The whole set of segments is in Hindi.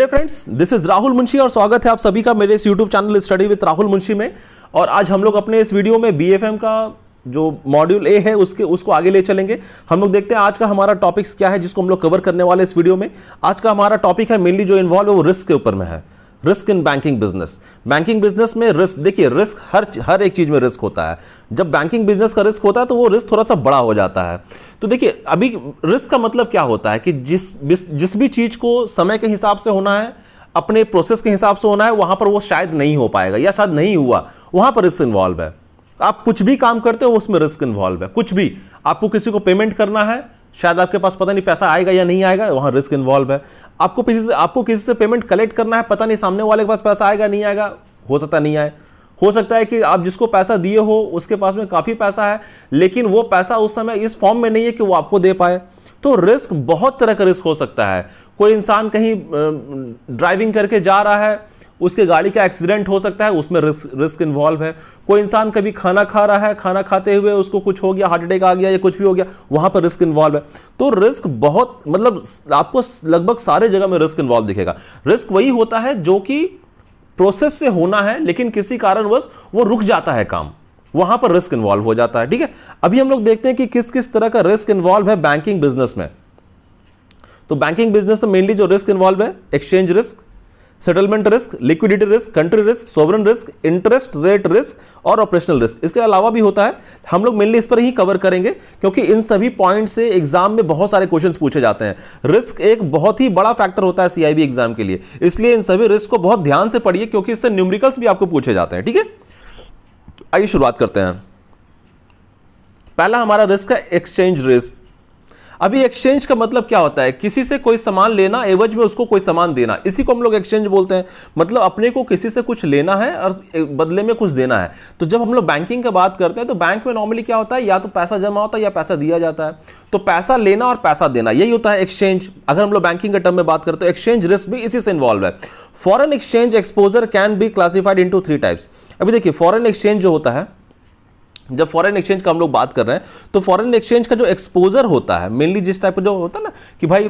friends this is Rahul Munshi और स्वागत है आप सभी का मेरे इस YouTube channel study with Rahul Munshi में और आज हम लोग अपने इस वीडियो में बी का जो मॉड्यूल ए है उसके उसको आगे ले चलेंगे हम लोग देखते हैं आज का हमारा टॉपिक्स क्या है जिसको हम लोग कवर करने वाले इस वीडियो में आज का हमारा टॉपिक है मेनली जो इन्वॉल्व है वो रिस्क के ऊपर में है risk in banking business banking business में रिस्क देखिए रिस्क हर हर एक चीज़ में रिस्क होता है जब बैंकिंग बिजनेस का रिस्क होता है तो वो रिस्क थोड़ा सा बड़ा हो जाता है तो देखिए अभी रिस्क का मतलब क्या होता है कि जिस जिस भी चीज़ को समय के हिसाब से होना है अपने प्रोसेस के हिसाब से होना है वहाँ पर वो शायद नहीं हो पाएगा या शायद नहीं हुआ वहाँ पर रिस्क इन्वॉल्व है आप कुछ भी काम करते हो उसमें रिस्क इन्वॉल्व है कुछ भी आपको किसी को पेमेंट करना है शायद आपके पास पता नहीं पैसा आएगा या नहीं आएगा वहाँ रिस्क इन्वॉल्व है आपको किसी से आपको किसी से पेमेंट कलेक्ट करना है पता नहीं सामने वाले के पास पैसा आएगा नहीं आएगा हो सकता नहीं आए हो सकता है कि आप जिसको पैसा दिए हो उसके पास में काफ़ी पैसा है लेकिन वो पैसा उस समय इस फॉर्म में नहीं है कि वो आपको दे पाए तो रिस्क बहुत तरह का रिस्क हो सकता है कोई इंसान कहीं ड्राइविंग करके जा रहा है उसके गाड़ी का एक्सीडेंट हो सकता है उसमें रिस्क रिस्क इन्वॉल्व है कोई इंसान कभी खाना खा रहा है खाना खाते हुए उसको कुछ हो गया हार्ट अटैक आ गया या कुछ भी हो गया वहाँ पर रिस्क इन्वॉल्व है तो रिस्क बहुत मतलब आपको लगभग सारे जगह में रिस्क इन्वॉल्व दिखेगा रिस्क वही होता है जो कि प्रोसेस से होना है लेकिन किसी कारणवश वो रुक जाता है काम वहां पर रिस्क इन्वॉल्व हो जाता है ठीक है अभी हम लोग देखते हैं कि किस किस तरह का रिस्क इन्वॉल्व है बैंकिंग बिजनेस में तो बैंकिंग बिजनेस में मेनली जो रिस्क इन्वॉल्व है exchange risk settlement risk liquidity risk country risk sovereign risk interest rate risk और ऑपरेशनल रिस्क इसके अलावा भी होता है हम लोग मेनली इस पर ही कवर करेंगे क्योंकि इन सभी पॉइंट से एग्जाम में बहुत सारे क्वेश्चन पूछे जाते हैं रिस्क एक बहुत ही बड़ा फैक्टर होता है सीआईबी एग्जाम के लिए इसलिए इन सभी रिस्क को बहुत ध्यान से पढ़िए क्योंकि इससे न्यूमरिकल्स भी आपको पूछे जाते हैं ठीक है आइए शुरुआत करते हैं पहला हमारा रिस्क है एक्सचेंज रिस्क अभी एक्सचेंज का मतलब क्या होता है किसी से कोई सामान लेना एवज में उसको कोई सामान देना इसी को हम लोग एक्सचेंज बोलते हैं मतलब अपने को किसी से कुछ लेना है और बदले में कुछ देना है तो जब हम लोग बैंकिंग का बात करते हैं तो बैंक में नॉर्मली क्या होता है या तो पैसा जमा होता है या पैसा दिया जाता है तो पैसा लेना और पैसा देना यही होता है एक्सचेंज अगर हम लोग बैंकिंग के टर्म में बात करते हैं एक्सचेंज रिस्क भी इसी से इन्वॉल्व है foreign exchange exposure can be classified into three types अभी देखिए फॉरन एक्सचेंज जो होता है जब फॉरेन एक्सचेंज का हम लोग बात कर रहे हैं तो फॉरेन एक्सचेंज का जो एक्सपोजर होता है मेनली जिस टाइप का जो होता है ना कि भाई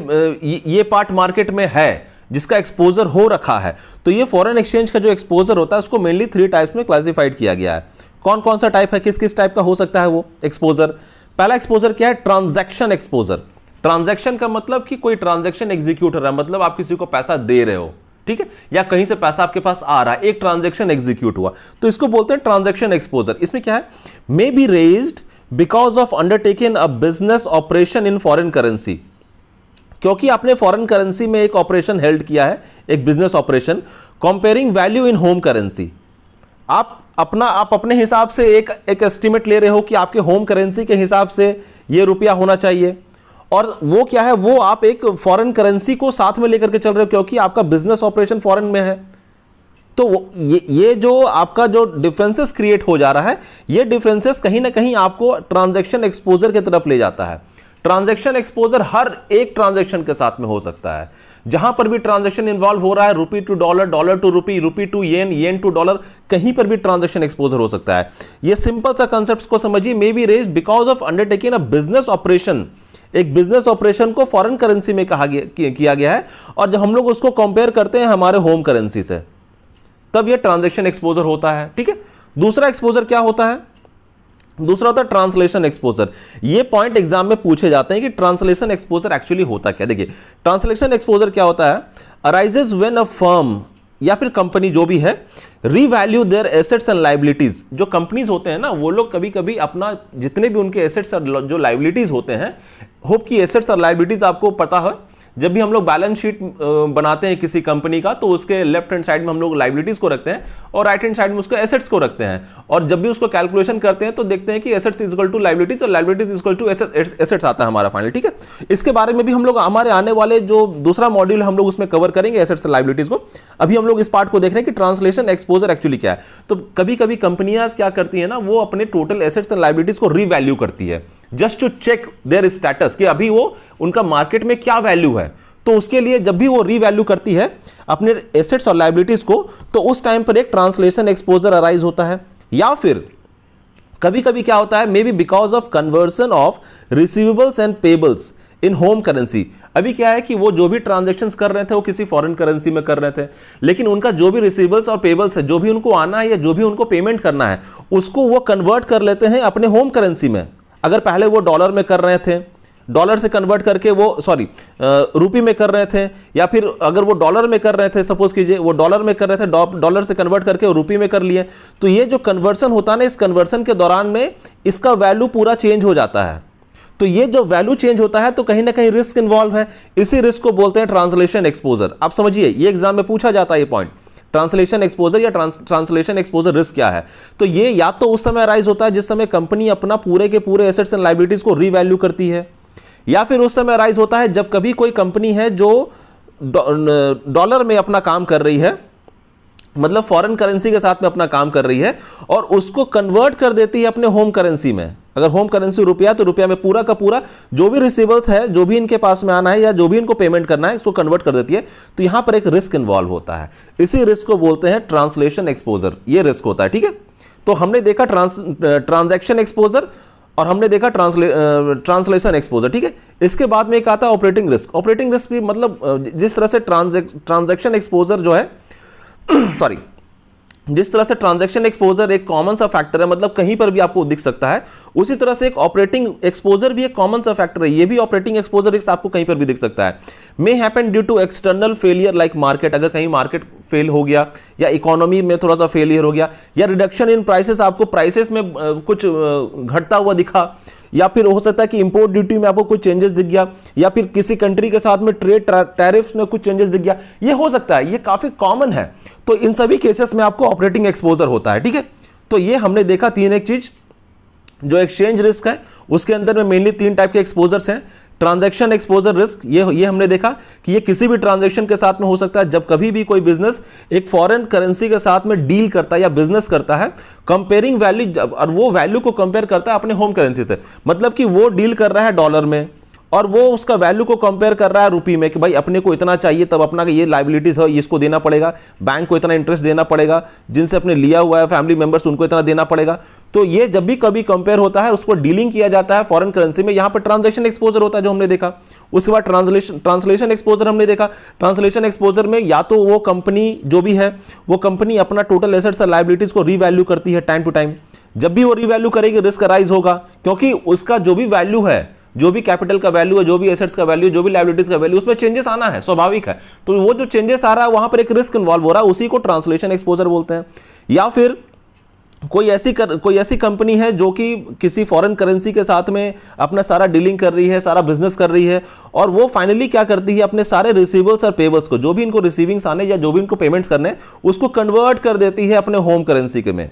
ये पार्ट मार्केट में है जिसका एक्सपोजर हो रखा है तो ये फॉरेन एक्सचेंज का जो एक्सपोजर होता है उसको मेनली थ्री टाइप्स में क्लासिफाइड किया गया है कौन कौन सा टाइप है किस किस टाइप का हो सकता है वो एक्सपोजर पहला एक्सपोजर क्या है ट्रांजेक्शन एक्सपोजर ट्रांजेक्शन का मतलब कि कोई ट्रांजेक्शन एग्जीक्यूट हो रहा है मतलब आप किसी को पैसा दे रहे हो ठीक है या कहीं से पैसा आपके पास आ रहा है एक ट्रांजेक्शन एग्जीक्यूट हुआ तो इसको बोलते हैं ट्रांजेक्शन एक्सपोजर इसमें क्या है may be raise because of undertaking a business operation in foreign currency क्योंकि आपने फॉरेन करेंसी में एक ऑपरेशन हेल्ड किया है एक business operation comparing value in home currency आप अपना आप अपने हिसाब से एक एक एस्टिमेट ले रहे हो कि आपके होम करेंसी के हिसाब से ये रुपया होना चाहिए और वो क्या है वो आप एक फॉरेन करेंसी को साथ में लेकर के चल रहे हो क्योंकि आपका बिजनेस ऑपरेशन फॉरेन में है तो ये ये जो आपका जो डिफरेंसेस क्रिएट हो जा रहा है ये डिफरेंसेस कहीं ना कहीं आपको ट्रांजैक्शन एक्सपोजर की तरफ ले जाता है ट्रांजैक्शन एक्सपोजर हर एक ट्रांजैक्शन के साथ में हो सकता है जहां पर भी ट्रांजैक्शन इन्वॉल्व हो रहा है rupee to dollar dollar to rupee rupee to yen yen to dollar कहीं पर भी ट्रांजेक्शन एक्सपोजर हो सकता है ये सिंपल सा कंसेप्ट को समझिए may be raise because of undertaking a business operation एक बिजनेस ऑपरेशन को फॉरेन करेंसी में कहा गया किया गया है और जब हम लोग उसको कंपेयर करते हैं हमारे होम करेंसी से तब यह ट्रांजेक्शन एक्सपोजर होता है ठीक है दूसरा एक्सपोजर क्या होता है दूसरा होता है ट्रांसलेशन एक्सपोजर ये पॉइंट एग्जाम में पूछे जाते हैं कि ट्रांसलेशन एक्सपोजर एक्चुअली होता क्या देखिए ट्रांसलेशन एक्सपोजर क्या होता है अराइजेज वेन अ फर्म या फिर कंपनी जो भी है revalue their assets and liabilities जो कंपनीज होते हैं ना वो लोग कभी कभी अपना जितने भी उनके एसेट्स और जो लाइबिलिटीज़ होते हैं होप कि एसेट्स और लाइबिलिटीज़ आपको पता है जब भी हम लोग बैलेंस शीट बनाते हैं किसी कंपनी का तो उसके लेफ्ट हैंड साइड में हम लोग लाइबिलिटीज़ को रखते हैं और राइट हैंड साइड में उसको एसेट्स को रखते हैं और जब भी उसको कैलकुलेशन करते हैं तो देखते हैं कि एसेट्स इजकल टू लाइबिलिटीज और लाइबिलिटीज इजकल टू एसेट्स आता है हमारा फाइनल ठीक है इसके बारे में भी हम लोग हमारे आने वाले जो दूसरा मॉड्यूल हम लोग उसमें कवर करेंगे एसेट्स लाइबिलिटीज़ को अभी हम लोग इस पार्ट को देख रहे हैं कि ट्रांसलेशन एक्सपोजर एक्चुअली क्या है तो कभी कभी कंपनियां क्या करती है ना वो अपने टोटल एसेट्स एंड लाइबिलिटीज़ को रीवैल्यू करती है just to check their status कि अभी वो उनका मार्केट में क्या वैल्यू है तो उसके लिए जब भी वो रीवैल्यू करती है अपने एसेट्स और लाइबिलिटीज़ को तो उस टाइम पर एक ट्रांसलेशन एक्सपोजर अराइज होता है या फिर कभी कभी क्या होता है may be because of conversion of receivables and payables in home currency अभी क्या है कि वो जो भी ट्रांजेक्शन कर रहे थे वो किसी फॉरेन करेंसी में कर रहे थे लेकिन उनका जो भी रिसीवेबल्स और पेबल्स है जो भी उनको आना है या जो भी उनको पेमेंट करना है उसको वो कन्वर्ट कर लेते हैं अपने होम करेंसी में अगर पहले वो डॉलर में कर रहे थे डॉलर से कन्वर्ट करके वो सॉरी रुपी में कर रहे थे या फिर अगर वो डॉलर में कर रहे थे सपोज कीजिए वो डॉलर में कर रहे थे डॉलर से कन्वर्ट करके रुपी में कर लिए तो ये जो कन्वर्सन होता है ना इस कन्वर्सन के दौरान में इसका वैल्यू पूरा चेंज हो जाता है तो ये जो वैल्यू चेंज होता है तो कहीं ना कहीं रिस्क इन्वॉल्व है इसी रिस्क को बोलते हैं ट्रांसलेशन एक्सपोजर आप समझिए ये एग्जाम में पूछा जाता है ये पॉइंट ट्रांसलेशन एक्सपोजर या ट्रांसलेशन एक्सपोजर रिस्क क्या है तो ये या तो उस समय अराइज होता है जिस समय कंपनी अपना पूरे के पूरे एसेट्स एंड लाइबिलिटीज को रीवैल्यू करती है या फिर उस समय राइज होता है जब कभी कोई कंपनी है जो डॉलर में अपना काम कर रही है मतलब फॉरेन करेंसी के साथ में अपना काम कर रही है और उसको कन्वर्ट कर देती है अपने होम करेंसी में अगर होम करेंसी रुपया तो रुपया में पूरा का पूरा जो भी रिसीवर्स है जो भी इनके पास में आना है या जो भी इनको पेमेंट करना है उसको कन्वर्ट कर देती है तो यहां पर एक रिस्क इन्वॉल्व होता है इसी रिस्क को बोलते हैं ट्रांसलेशन एक्सपोजर ये रिस्क होता है ठीक है तो हमने देखा ट्रांस ट्रांजेक्शन एक्सपोजर और हमने देखा ट्रांसले ट्रांसलेशन एक्सपोजर ठीक है इसके बाद में एक आता है ऑपरेटिंग रिस्क ऑपरेटिंग रिस्क भी मतलब जिस तरह से ट्रांजेक्शन एक्सपोजर जो है सॉरी जिस तरह से ट्रांजेक्शन एक्सपोजर एक कॉमन सा फैक्टर है मतलब कहीं पर भी आपको दिख सकता है उसी तरह से एक ऑपरेटिंग एक्सपोजर भी एक कॉमन सा फैक्टर है ये भी ऑपरेटिंग एक्सपोजर आपको कहीं पर भी दिख सकता है may happen due to external failure like market अगर कहीं मार्केट फेल हो गया या इकोनॉमी में थोड़ा सा फेलियर हो गया या रिडक्शन इन प्राइसेस आपको प्राइसेस में कुछ घटता हुआ दिखा या फिर हो सकता है कि इंपोर्ट ड्यूटी में आपको कुछ चेंजेस दिख गया या फिर किसी कंट्री के साथ में ट्रेड टैरिफ में कुछ चेंजेस दिख गया ये हो सकता है ये काफ़ी कॉमन है तो इन सभी केसेस में आपको ऑपरेटिंग एक्सपोजर होता है ठीक है तो ये हमने देखा तीन एक चीज़ जो एक्सचेंज रिस्क है उसके अंदर में मेनली तीन टाइप के एक्सपोजर्स हैं ट्रांजैक्शन एक्सपोजर रिस्क ये ये हमने देखा कि ये किसी भी ट्रांजैक्शन के साथ में हो सकता है जब कभी भी कोई बिजनेस एक फॉरेन करेंसी के साथ में डील करता है या बिजनेस करता है कंपेयरिंग वैल्यू और वो वैल्यू को कंपेयर करता है अपने होम करेंसी से मतलब कि वो डील कर रहा है डॉलर में और वो उसका वैल्यू को कंपेयर कर रहा है रुपी में कि भाई अपने को इतना चाहिए तब अपना ये लाइबिलिटीज़ है इसको देना पड़ेगा बैंक को इतना इंटरेस्ट देना पड़ेगा जिनसे अपने लिया हुआ है फैमिली मेम्बर्स उनको इतना देना पड़ेगा तो ये जब भी कभी कंपेयर होता है उसको डीलिंग किया जाता है फॉरन करेंसी में यहाँ पर ट्रांजेक्शन एक्सपोजर होता है जो हमने देखा उसके बाद ट्रांसलेशन ट्रांसलेशन एक्सपोजर हमने देखा ट्रांसलेशन एक्सपोजर में या तो वो कंपनी जो भी है वो कंपनी अपना टोटल एसेट्स और लाइबिलिटीज़ को रीवैल्यू करती है टाइम टू टाइम जब भी वो रीवैल्यू करेगी रिस्क राइज होगा क्योंकि उसका जो भी वैल्यू है जो भी कैपिटल का वैल्यू है जो भी एसेट्स का वैल्यू जो भी लाइबिलिटीज का वैल्यू उसमें चेंजेस आना है स्वाभाविक है तो वो जो चेंजेस आ रहा है वहां पर एक रिस्क इन्वॉल्व हो रहा है उसी को ट्रांसलेशन एक्सपोजर बोलते हैं या फिर कोई ऐसी कर, कोई ऐसी कंपनी है जो कि किसी फॉरेन करेंसी के साथ में अपना सारा डीलिंग कर रही है सारा बिजनेस कर रही है और वो फाइनली क्या करती है अपने सारे रिसीवर्स और पेबल्स को जो भी इनको रिसीविंग्स आने या जो भी इनको पेमेंट्स करने उसको कन्वर्ट कर देती है अपने होम करेंसी के में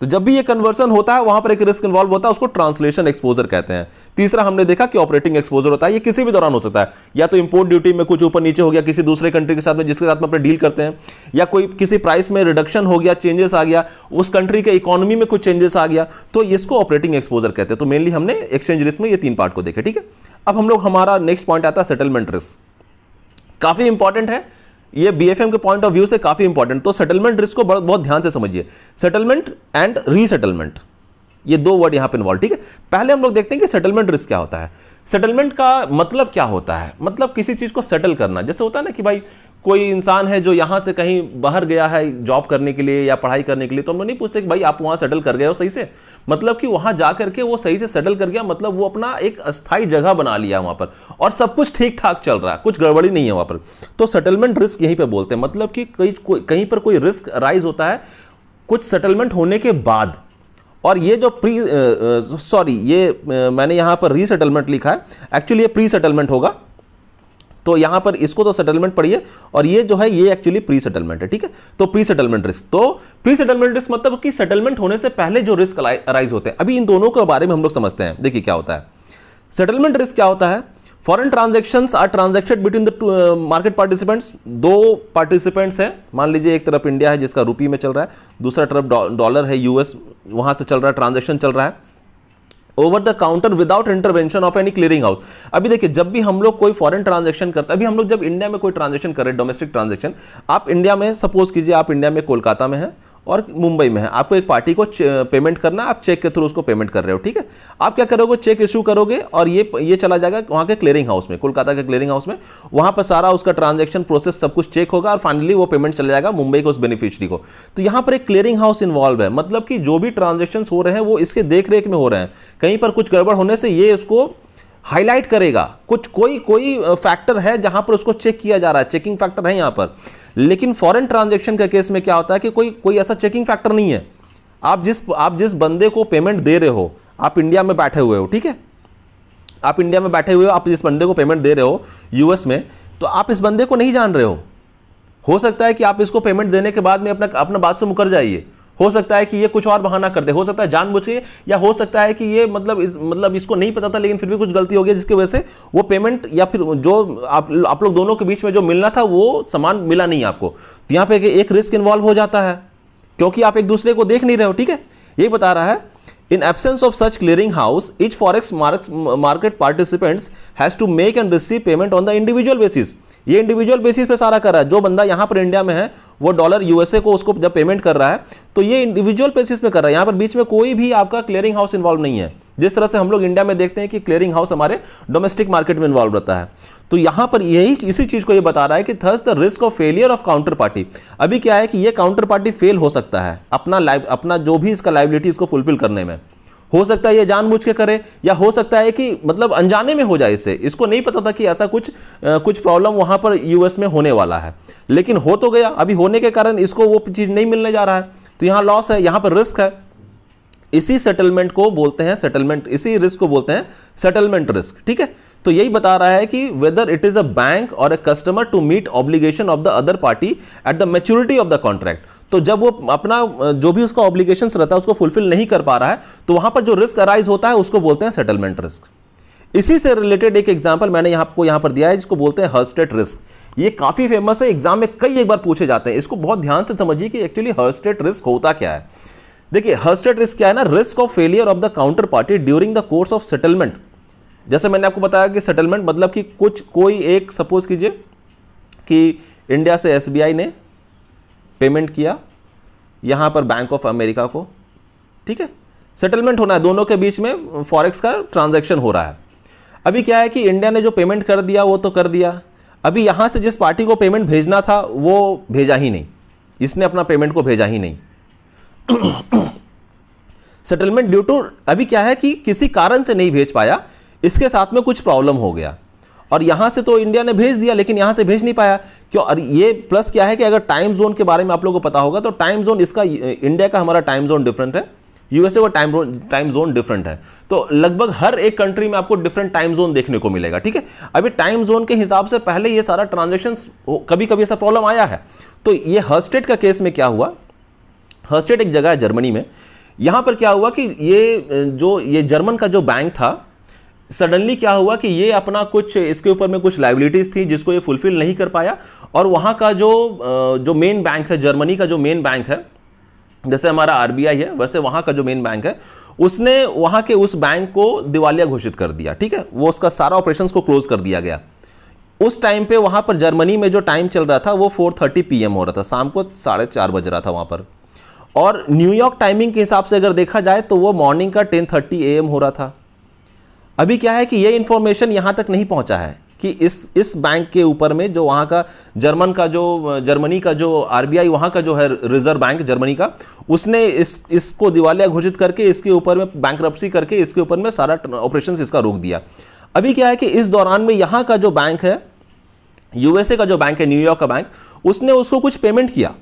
तो जब भी ये कन्वर्सन होता है वहां पर एक रिस्क इन्वॉल्व होता है उसको ट्रांसलेशन एक्सपोजर कहते हैं तीसरा हमने देखा कि ऑपरेटिंग एक्सपोजर होता है ये किसी भी दौरान हो सकता है या तो इंपोर्ट ड्यूटी में कुछ ऊपर नीचे हो गया किसी दूसरे कंट्री के साथ में जिसके साथ में अपने डील करते हैं या कोई किसी प्राइस में रिडक्शन हो गया चेंजेस आ गया उस कंट्री के इकोनॉमी में कुछ चेंजेस आ गया तो इसको ऑपरेटिंग एक्सपोजर कहते हैं तो मेनली हमने एक्सचेंज रिस्क में ये तीन पार्ट को देखे ठीक है अब हम लोग हमारा नेक्स्ट पॉइंट आता है सेटलमेंट रिस्क काफी इंपॉर्टेंट है ये बीएफएम के पॉइंट ऑफ व्यू से काफ़ी इंपॉर्टेंट तो सेटलमेंट रिस्क को बहुत ध्यान से समझिए सेटलमेंट एंड रीसेटलमेंट ये दो वर्ड यहां पे इन्वॉल्व ठीक है पहले हम लोग देखते हैं कि सेटलमेंट रिस्क क्या होता है सेटलमेंट का मतलब क्या होता है मतलब किसी चीज़ को सेटल करना जैसे होता है ना कि भाई कोई इंसान है जो यहाँ से कहीं बाहर गया है जॉब करने के लिए या पढ़ाई करने के लिए तो हम लोग नहीं पूछते कि भाई आप वहाँ सेटल कर गए हो सही से मतलब कि वहाँ जा करके वो सही से सेटल कर गया मतलब वो अपना एक अस्थायी जगह बना लिया वहाँ पर और सब कुछ ठीक ठाक चल रहा है कुछ गड़बड़ी नहीं है वहाँ पर तो सेटलमेंट रिस्क यहीं पर बोलते हैं मतलब कि कहीं कहीं पर कोई रिस्क राइज होता है कुछ सेटलमेंट होने के बाद और ये जो प्री सॉरी ये मैंने यहाँ पर रीसेटलमेंट लिखा है एक्चुअली ये प्री सेटलमेंट होगा तो यहां पर इसको तो सेटलमेंट पढ़िए और ये जो है ये एक्चुअली प्री सेटलमेंट है ठीक है तो प्री सेटलमेंट रिस्क तो प्री सेटलमेंट रिस्क मतलब कि सेटलमेंट होने से पहले जो रिस्क अराइज होते हैं अभी इन दोनों के बारे में हम लोग समझते हैं देखिए क्या होता है सेटलमेंट रिस्क क्या होता है foreign transaction are transacted between the market participants दो पार्टिसिपेंट्स हैं मान लीजिए एक तरफ इंडिया है जिसका रूपी में चल रहा है दूसरा तरफ डॉलर है यूएस वहाँ से चल रहा है ट्रांजेक्शन चल रहा है over the counter without intervention of any clearing house अभी देखिए जब भी हम लोग कोई फॉरेन ट्रांजेक्शन करते अभी हम लोग जब इंडिया में कोई ट्रांजेक्शन करें डोमेस्टिक ट्रांजेक्शन आप इंडिया में सपोज कीजिए आप इंडिया में कोलकाता में हैं और मुंबई में है आपको एक पार्टी को पेमेंट करना आप चेक के थ्रू उसको पेमेंट कर रहे हो ठीक है आप क्या करोगे चेक इशू करोगे और ये ये चला जाएगा वहाँ के क्लियरिंग हाउस में कोलकाता के क्लियरिंग हाउस में वहाँ पर सारा उसका ट्रांजेक्शन प्रोसेस सब कुछ चेक होगा और फाइनली वो पेमेंट चला जाएगा मुंबई के उस बेनिफिशरी को तो यहाँ पर एक क्लियरिंग हाउस इन्वॉल्व है मतलब कि जो भी ट्रांजेक्शन हो रहे हैं वो इसके देख में हो रहे हैं कहीं पर कुछ गड़बड़ होने से ये इसको हाईलाइट करेगा कुछ कोई कोई फैक्टर है जहां पर उसको चेक किया जा रहा है चेकिंग फैक्टर है यहां पर लेकिन फॉरेन ट्रांजेक्शन के केस में क्या होता है कि कोई कोई ऐसा चेकिंग फैक्टर नहीं है आप जिस आप जिस बंदे को पेमेंट दे रहे हो आप इंडिया में बैठे हुए हो ठीक है आप इंडिया में बैठे हुए हो आप जिस बंदे को पेमेंट दे रहे हो यूएस में तो आप इस बंदे को नहीं जान रहे हो हो सकता है कि आप इसको पेमेंट देने के बाद में अपना अपना बात से मुकर जाइए हो सकता है कि ये कुछ और बहाना कर दे हो सकता है जानबूझ के या हो सकता है कि ये मतलब इस मतलब इसको नहीं पता था लेकिन फिर भी कुछ गलती हो गई जिसकी वजह से वो पेमेंट या फिर जो आप आप लोग दोनों के बीच में जो मिलना था वो सामान मिला नहीं आपको तो यहाँ पे एक रिस्क इन्वॉल्व हो जाता है क्योंकि आप एक दूसरे को देख नहीं रहे हो ठीक है यही बता रहा है in absence of such clearing house each forex market participants has to make and receive payment on the individual basis ये इंडिविजुअल बेसिस पे सारा कर रहा है जो बंदा यहाँ पर इंडिया में है वो डॉलर यूएसए को उसको जब पेमेंट कर रहा है तो ये इंडिविजुअल बेसिस में कर रहा है यहाँ पर बीच में कोई भी आपका क्लियरिंग हाउस इन्वॉल्व नहीं है जिस तरह से हम लोग इंडिया में देखते हैं कि क्लियरिंग हाउस हमारे डोमेस्टिक मार्केट में इन्वॉल्व रहता है तो यहां पर यही इसी चीज़ को ये बता रहा है कि thus the risk of failure of counter party अभी क्या है कि ये काउंटर पार्टी फेल हो सकता है अपना लाइव अपना जो भी इसका लाइबिलिटी इसको फुलफिल करने में हो सकता है ये जानबूझ के करे या हो सकता है कि मतलब अनजाने में हो जाए इसे इसको नहीं पता था कि ऐसा कुछ आ, कुछ प्रॉब्लम वहाँ पर यूएस में होने वाला है लेकिन हो तो गया अभी होने के कारण इसको वो चीज़ नहीं मिलने जा रहा है तो यहाँ लॉस है यहाँ पर रिस्क है इसी सेटलमेंट को बोलते हैं सेटलमेंट इसी रिस्क को बोलते हैं सेटलमेंट रिस्क ठीक है तो यही बता रहा है कि whether it is a bank or a customer to meet obligation of the other party at the maturity of the contract तो जब वो अपना जो भी उसका ऑब्लिगेशन रहता है उसको फुलफिल नहीं कर पा रहा है तो वहां पर जो रिस्क अराइज होता है उसको बोलते हैं सेटलमेंट रिस्क इसी से रिलेटेड एक एग्जाम्पल मैंने यहाँ आपको यहां पर दिया है जिसको बोलते हैं हर्स्टेट रिस्क ये काफ़ी फेमस है एग्जाम में कई एक बार पूछे जाते हैं इसको बहुत ध्यान से समझिए कि एक्चुअली हर्स्टेट रिस्क होता क्या है देखिए हर्स्टेड रिस्क क्या है ना risk of failure of the counter party during the course of settlement जैसे मैंने आपको बताया कि सेटलमेंट मतलब कि कुछ कोई एक सपोज कीजिए कि इंडिया से एस ने पेमेंट किया यहाँ पर बैंक ऑफ अमेरिका को ठीक है सेटलमेंट होना है दोनों के बीच में फॉरेक्स का ट्रांजैक्शन हो रहा है अभी क्या है कि इंडिया ने जो पेमेंट कर दिया वो तो कर दिया अभी यहाँ से जिस पार्टी को पेमेंट भेजना था वो भेजा ही नहीं इसने अपना पेमेंट को भेजा ही नहीं सेटलमेंट ड्यू टू अभी क्या है कि किसी कारण से नहीं भेज पाया इसके साथ में कुछ प्रॉब्लम हो गया और यहाँ से तो इंडिया ने भेज दिया लेकिन यहाँ से भेज नहीं पाया क्यों और ये प्लस क्या है कि अगर टाइम जोन के बारे में आप लोगों को पता होगा तो टाइम जोन इसका इंडिया का हमारा टाइम जोन डिफरेंट है यूएसए का टाइम टाइम जोन डिफरेंट है तो लगभग हर एक कंट्री में आपको डिफरेंट टाइम जोन देखने को मिलेगा ठीक है अभी टाइम जोन के हिसाब से पहले ये सारा ट्रांजेक्शन कभी कभी ऐसा प्रॉब्लम आया है तो ये स्टेट का केस में क्या हुआ हर्स्टेट एक जगह है जर्मनी में यहाँ पर क्या हुआ कि ये जो ये जर्मन का जो बैंक था सडनली क्या हुआ कि ये अपना कुछ इसके ऊपर में कुछ लाइबिलिटीज़ थी जिसको ये फुलफ़िल नहीं कर पाया और वहाँ का जो जो मेन बैंक है जर्मनी का जो मेन बैंक है जैसे हमारा आरबीआई है वैसे वहाँ का जो मेन बैंक है उसने वहाँ के उस बैंक को दिवालिया घोषित कर दिया ठीक है वो उसका सारा ऑपरेशन को क्लोज़ कर दिया गया उस टाइम पे वहाँ पर जर्मनी में जो टाइम चल रहा था वो 4:30 पीएम हो रहा था शाम को साढ़े चार बज रहा था वहाँ पर और न्यूयॉर्क टाइमिंग के हिसाब से अगर देखा जाए तो वो मॉर्निंग का 10:30 थर्टी एम हो रहा था अभी क्या है कि ये इन्फॉर्मेशन यहाँ तक नहीं पहुँचा है कि इस इस बैंक के ऊपर में जो वहाँ का जर्मन का जो जर्मनी का जो आरबीआई वहाँ का जो है रिजर्व बैंक जर्मनी का उसने इस इसको दिवालिया घोषित करके इसके ऊपर में बैंक करके इसके ऊपर में सारा ऑपरेशन इसका रोक दिया अभी क्या है कि इस दौरान में यहाँ का जो बैंक है यूएसए का जो बैंक है न्यूयॉर्क का बैंक उसने उसको कुछ पेमेंट किया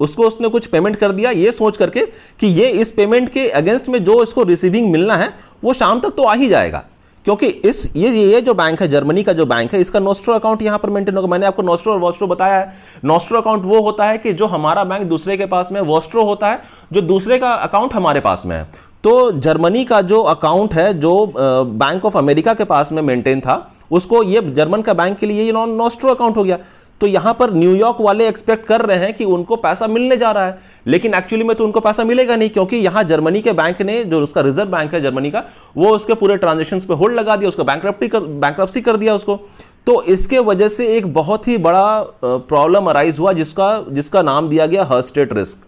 उसको उसने कुछ पेमेंट कर दिया ये सोच करके कि ये इस पेमेंट के अगेंस्ट में जो इसको रिसीविंग मिलना है वो शाम तक तो आ ही जाएगा क्योंकि इस ये ये जो बैंक है जर्मनी का जो बैंक है इसका नोस्ट्रो अकाउंट यहाँ पर मेंटेन होगा मैंने आपको नोस्ट्रो और वॉस्ट्रो बताया है नोस्ट्रो अकाउंट वो होता है कि जो हमारा बैंक दूसरे के पास में वॉस्ट्रो होता है जो दूसरे का अकाउंट हमारे पास में है तो जर्मनी का जो अकाउंट है जो बैंक ऑफ अमेरिका के पास में मेंटेन था उसको ये जर्मन का बैंक के लिए ये नोस्ट्रो अकाउंट हो गया तो यहां पर न्यूयॉर्क वाले एक्सपेक्ट कर रहे हैं कि उनको पैसा मिलने जा रहा है लेकिन एक्चुअली में तो उनको पैसा मिलेगा नहीं क्योंकि यहां जर्मनी के बैंक ने जो उसका रिजर्व बैंक है जर्मनी का वो उसके पूरे ट्रांजेक्शन पे होल्ड लगा दिया उसका बैंक कर बैंक कर दिया उसको तो इसके वजह से एक बहुत ही बड़ा प्रॉब्लम अराइज हुआ जिसका जिसका नाम दिया गया हर्स्टेट रिस्क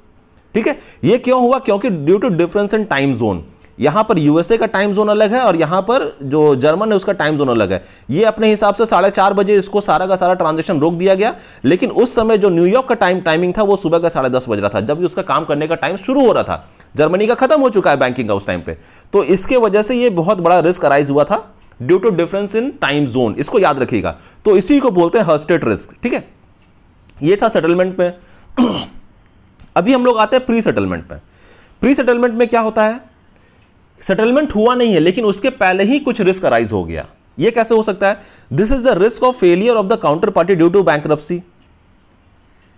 ठीक है ये क्यों हुआ क्योंकि due to difference in time zone यहां पर यूएसए का टाइम जोन अलग है और यहां पर जो जर्मन है उसका टाइम जोन अलग है ये अपने हिसाब से साढ़े चार बजे इसको सारा का सारा ट्रांजेक्शन रोक दिया गया लेकिन उस समय जो न्यूयॉर्क का टाइम टाइमिंग था वो सुबह का साढ़े दस बज रहा था जबकि उसका काम करने का टाइम शुरू हो रहा था जर्मनी का खत्म हो चुका है बैंकिंग का उस टाइम पे तो इसके वजह से यह बहुत बड़ा रिस्क अराइज हुआ था due to difference in time zone इसको याद रखिएगा तो इसी को बोलते हैं हर्स्टेड रिस्क ठीक है ये था सेटलमेंट में अभी हम लोग आते हैं प्री सेटलमेंट में प्री सेटलमेंट में क्या होता है सेटलमेंट हुआ नहीं है लेकिन उसके पहले ही कुछ रिस्क अराइज हो गया ये कैसे हो सकता है this is the risk of failure of the counter party due to bank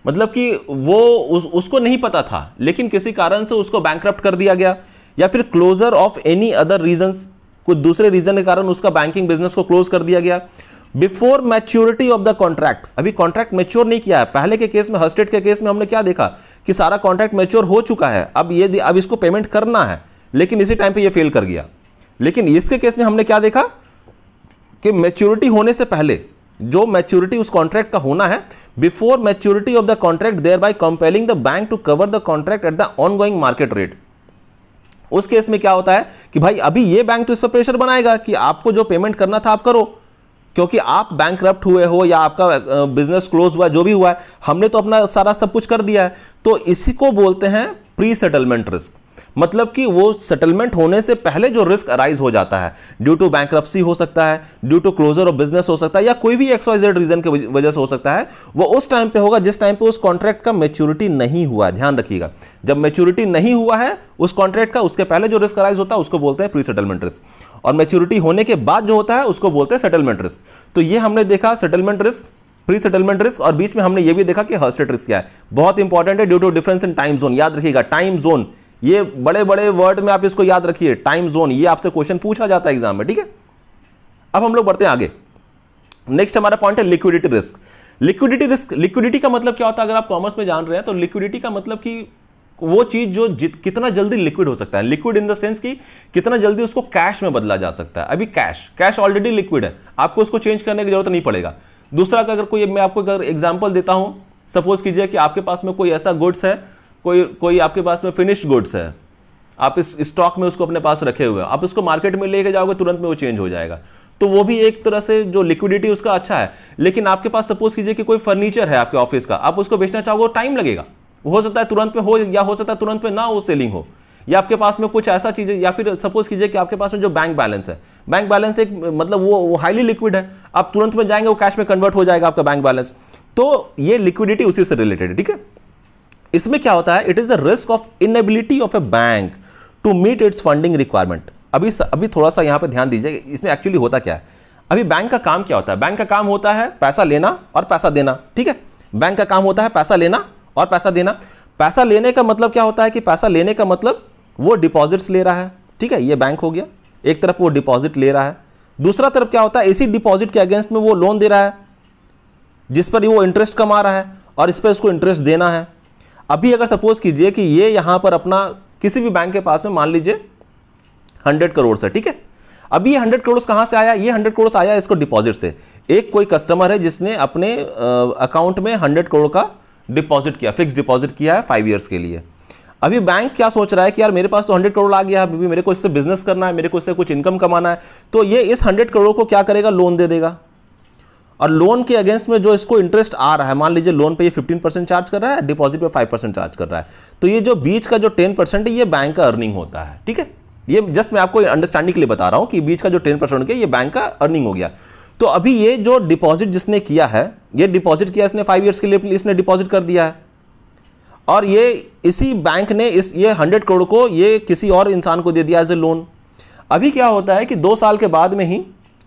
मतलब कि वो उस, उसको नहीं पता था लेकिन किसी कारण से उसको बैंक कर दिया गया या फिर closure of any other reason कुछ दूसरे रीजन के कारण उसका बैंकिंग बिजनेस को क्लोज कर दिया गया before maturity of the contract अभी कॉन्ट्रैक्ट मेच्योर नहीं किया है पहले के केस में हर्स्टेट के केस में हमने क्या देखा कि सारा कॉन्ट्रैक्ट मेच्योर हो चुका है अब ये अब इसको पेमेंट करना है लेकिन इसी टाइम पे ये फेल कर गया लेकिन इसके केस में हमने क्या देखा कि मैच्योरिटी होने से पहले जो मैच्योरिटी उस कॉन्ट्रैक्ट का होना है before maturity of the contract thereby compelling the bank to cover the contract at the ongoing market rate उस केस में क्या होता है कि भाई अभी ये बैंक तो इस पर प्रेशर बनाएगा कि आपको जो पेमेंट करना था आप करो क्योंकि आप बैंक हुए हो या आपका बिजनेस क्लोज हुआ जो भी हुआ है हमने तो अपना सारा सब कुछ कर दिया है तो इसी को बोलते हैं प्री सेटलमेंट रिस्क मतलब कि वो सेटलमेंट होने से पहले जो रिस्क अराइज हो जाता है ड्यू टू बैंक हो सकता है due to closure of business हो सकता है या कोई भी एक्सवाइजेड रीजन की वजह से हो सकता है वो उस टाइम पे होगा जिस टाइम पे उस कॉन्ट्रैक्ट का मेच्योरिटी नहीं हुआ है ध्यान रखिएगा जब मेच्योरिटी नहीं हुआ है उस कॉन्ट्रैक्ट का उसके पहले जो रिस्क अराइज होता है उसको बोलते हैं प्री सेटलमेंट रिस्क और मेच्योरिटी होने के बाद जो होता है उसको बोलते हैं सेटलमेंट रिस्क तो ये हमने देखा settlement risk pre settlement risk और बीच में हमने ये भी देखा कि हर्स्टेट रिस्क क्या है बहुत इंपॉर्टेंट है due to difference in time zone याद रखिएगा टाइम जोन ये बड़े बड़े वर्ड में आप इसको याद रखिए टाइम जोन ये आपसे क्वेश्चन पूछा जाता है एग्जाम में ठीक है अब हम लोग बढ़ते हैं आगे नेक्स्ट हमारा पॉइंट है liquidity risk liquidity risk liquidity का मतलब क्या होता है अगर आप कॉमर्स में जान रहे हैं तो लिक्विडिटी का मतलब कि वो चीज़ जो जित कितना जल्दी लिक्विड हो सकता है लिक्विड इन द सेंस कि कितना जल्दी उसको कैश में बदला जा सकता है अभी कैश कैश ऑलरेडी लिक्विड है आपको उसको चेंज करने की जरूरत नहीं पड़ेगा दूसरा अगर कोई मैं आपको अगर एग्जाम्पल देता हूँ सपोज कीजिए कि आपके पास में कोई ऐसा गुड्स है कोई कोई आपके पास में फिनिश्ड गुड्स है आप इस स्टॉक में उसको अपने पास रखे हुए आप उसको मार्केट में लेके जाओगे तुरंत में वो चेंज हो जाएगा तो वो भी एक तरह से जो लिक्विडिटी उसका अच्छा है लेकिन आपके पास सपोज कीजिए कि कोई फर्नीचर है आपके ऑफिस का आप उसको बेचना चाहोगे टाइम लगेगा हो सकता है तुरंत में हो या हो सकता है तुरंत में ना वो सेलिंग हो या आपके पास में कुछ ऐसा चीज़ है या फिर सपोज कीजिए कि आपके पास में जो बैंक बैलेंस है बैंक बैलेंस एक मतलब वो वो हाईली लिक्विड है आप तुरंत में जाएंगे वो कैश में कन्वर्ट हो जाएगा आपका बैंक बैलेंस तो ये लिक्विडिटी उसी से रिलेटेड है ठीक है इसमें क्या होता है it is the risk of inability of a bank to meet its funding requirement अभी अभी थोड़ा सा यहां पर ध्यान दीजिए इसमें एक्चुअली होता क्या है अभी बैंक का काम क्या होता है बैंक का काम होता है पैसा लेना और पैसा देना ठीक है बैंक का काम होता है पैसा लेना और पैसा देना पैसा लेने का मतलब क्या होता है कि पैसा लेने का मतलब वो डिपॉजिट्स ले रहा है ठीक है ये बैंक हो गया एक तरफ वो डिपॉजिट ले रहा है दूसरा तरफ क्या होता है इसी डिपॉजिट के अगेंस्ट में वो लोन दे रहा है जिस पर वो इंटरेस्ट कमा रहा है और इस पर उसको इंटरेस्ट देना है अभी अगर सपोज़ कीजिए कि ये यहां पर अपना किसी भी बैंक के पास में मान लीजिए हंड्रेड करोड़ से ठीक है अभी ये हंड्रेड करोड़ कहां से आया ये हंड्रेड करोड़ आया इसको डिपॉजिट से एक कोई कस्टमर है जिसने अपने अकाउंट में हंड्रेड करोड़ का डिपॉजिट किया फिक्स डिपॉजिट किया है फाइव ईयर्स के लिए अभी बैंक क्या सोच रहा है कि यार मेरे पास तो हंड्रेड करोड़ आ गया है अभी मेरे को इससे बिजनेस करना है मेरे को इससे कुछ इनकम कमाना है तो ये इस हंड्रेड करोड़ को क्या करेगा लोन दे देगा और लोन के अगेंस्ट में जो इसको इंटरेस्ट आ रहा है मान लीजिए लोन पे ये 15 परसेंट चार्ज कर रहा है डिपॉजिट पे 5 परसेंट चार्ज कर रहा है तो ये जो बीच का जो 10 परसेंट है ये बैंक का अर्निंग होता है ठीक है ये जस्ट मैं आपको अंडरस्टैंडिंग के लिए बता रहा हूँ कि बीच का जो टेन परसेंट ये बैंक का अर्निंग हो गया तो अभी ये जो डिपॉजिट जिसने किया है ये डिपॉजिट किया इसने फाइव ईयर्स के लिए इसने डिपॉजिट कर दिया है और ये इसी बैंक ने इस ये हंड्रेड करोड़ को ये किसी और इंसान को दे दिया एज ए लोन अभी क्या होता है कि दो साल के बाद में ही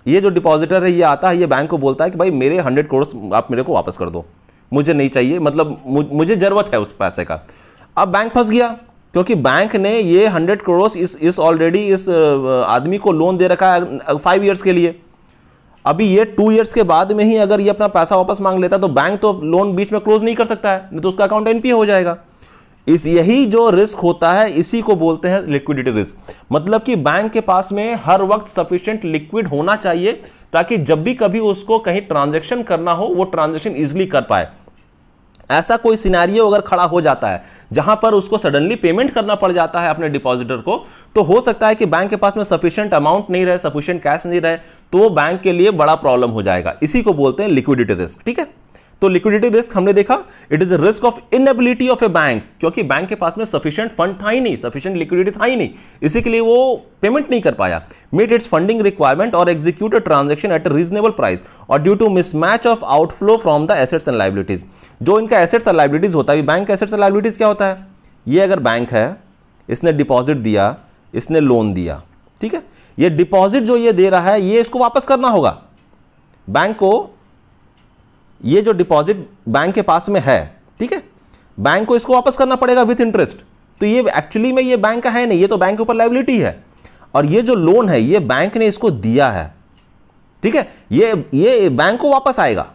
ये जो डिपॉजिटर है ये आता है ये बैंक को बोलता है कि भाई मेरे हंड्रेड करोड़ आप मेरे को वापस कर दो मुझे नहीं चाहिए मतलब मुझे ज़रूरत है उस पैसे का अब बैंक फंस गया क्योंकि बैंक ने ये हंड्रेड करोड़ इस इस ऑलरेडी इस आदमी को लोन दे रखा है फाइव ईयर्स के लिए अभी ये टू ईयर्स के बाद में ही अगर ये अपना पैसा वापस मांग लेता तो बैंक तो लोन बीच में क्लोज नहीं कर सकता है नहीं तो उसका अकाउंट एनपीए हो जाएगा इस यही जो रिस्क होता है इसी को बोलते हैं लिक्विडिटी रिस्क मतलब कि बैंक के पास में हर वक्त सफिशियंट लिक्विड होना चाहिए ताकि जब भी कभी उसको कहीं ट्रांजेक्शन करना हो वो ट्रांजेक्शन ईजिली कर पाए ऐसा कोई सिनारियो अगर खड़ा हो जाता है जहां पर उसको सडनली पेमेंट करना पड़ जाता है अपने डिपॉजिटर को तो हो सकता है कि बैंक के पास में सफिशियंट अमाउंट नहीं रहे सफिशियंट कैश नहीं रहे तो वो बैंक के लिए बड़ा प्रॉब्लम हो जाएगा इसी को बोलते हैं लिक्विडिटी रिस्क ठीक है तो लिक्विडिटी रिस्क हमने देखा it is a risk of inability of a bank क्योंकि बैंक के पास में सफिशियंट फंड था ही नहीं सफिशियंट लिक्विडिटी था ही नहीं इसी के लिए वो पेमेंट नहीं कर पाया met its funding requirement or execute transaction at reasonable price or due to mismatch of outflow from the assets and liabilities जो इनका एसेट्स और लाइबिलिटीज होता है बैंक एसेट्स एंड लाइबिलिटीज क्या होता है ये अगर बैंक है इसने डिपॉजिट दिया इसने लोन दिया ठीक है ये डिपॉजिट जो ये दे रहा है ये इसको वापस करना होगा बैंक को ये जो डिपॉजिट बैंक के पास में है ठीक है बैंक को इसको वापस करना पड़ेगा विथ इंटरेस्ट तो ये एक्चुअली में ये बैंक का है नहीं ये तो बैंक के ऊपर लाइबिलिटी है और ये जो लोन है ये बैंक ने इसको दिया है ठीक है ये ये बैंक को वापस आएगा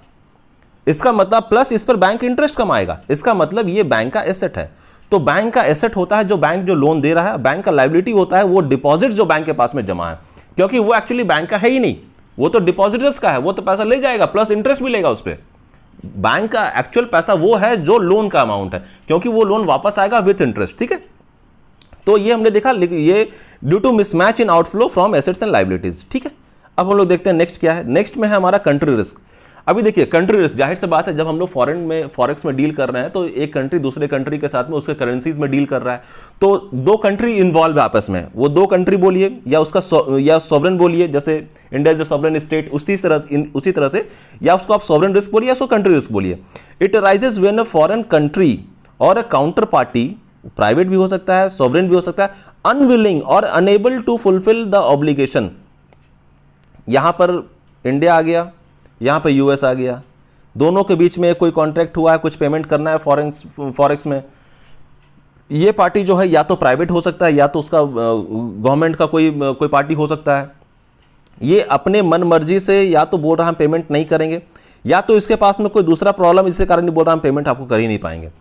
इसका मतलब प्लस इस पर बैंक इंटरेस्ट कमाएगा इसका मतलब ये बैंक का एसेट है तो बैंक का एसेट होता है जो बैंक जो लोन दे रहा है बैंक का लाइबिलिटी होता है वो डिपॉजिट जो बैंक के पास में जमा है क्योंकि वो एक्चुअली बैंक का है ही नहीं वो तो डिपॉजिटर्स का है वो तो पैसा ले जाएगा प्लस इंटरेस्ट भी लेगा उस पर बैंक का एक्चुअल पैसा वो है जो लोन का अमाउंट है क्योंकि वो लोन वापस आएगा विथ इंटरेस्ट ठीक है तो ये हमने देखा ये due to mismatch in outflow from assets and liabilities ठीक है अब हम लोग देखते हैं नेक्स्ट क्या है नेक्स्ट में है हमारा कंट्री रिस्क अभी देखिए कंट्री रिस्क जाहिर से बात है जब हम लोग फॉरेन में फॉरेक्स में डील कर रहे हैं तो एक कंट्री दूसरे कंट्री के साथ में उसके करेंसीज में डील कर रहा है तो दो कंट्री इन्वॉल्व है आपस में वो दो कंट्री बोलिए या उसका या सॉवरन बोलिए जैसे India is a sovereign state उसी तरह उसी तरह से या उसको आप सॉवरन रिस्क बोलिए या उसको कंट्री रिस्क बोलिए it arises when a foreign country or a counter party private भी हो सकता है सॉवरन भी हो सकता है unwilling or unable to fulfil the obligation यहां पर इंडिया आ गया यहाँ पे यूएस आ गया दोनों के बीच में कोई कॉन्ट्रैक्ट हुआ है कुछ पेमेंट करना है फॉरेक्स फॉरेक्स में ये पार्टी जो है या तो प्राइवेट हो सकता है या तो उसका गवर्नमेंट का कोई कोई पार्टी हो सकता है ये अपने मन मर्जी से या तो बोल रहा हम पेमेंट नहीं करेंगे या तो इसके पास में कोई दूसरा प्रॉब्लम इसके कारण बोल रहा हम पेमेंट आपको कर ही नहीं पाएंगे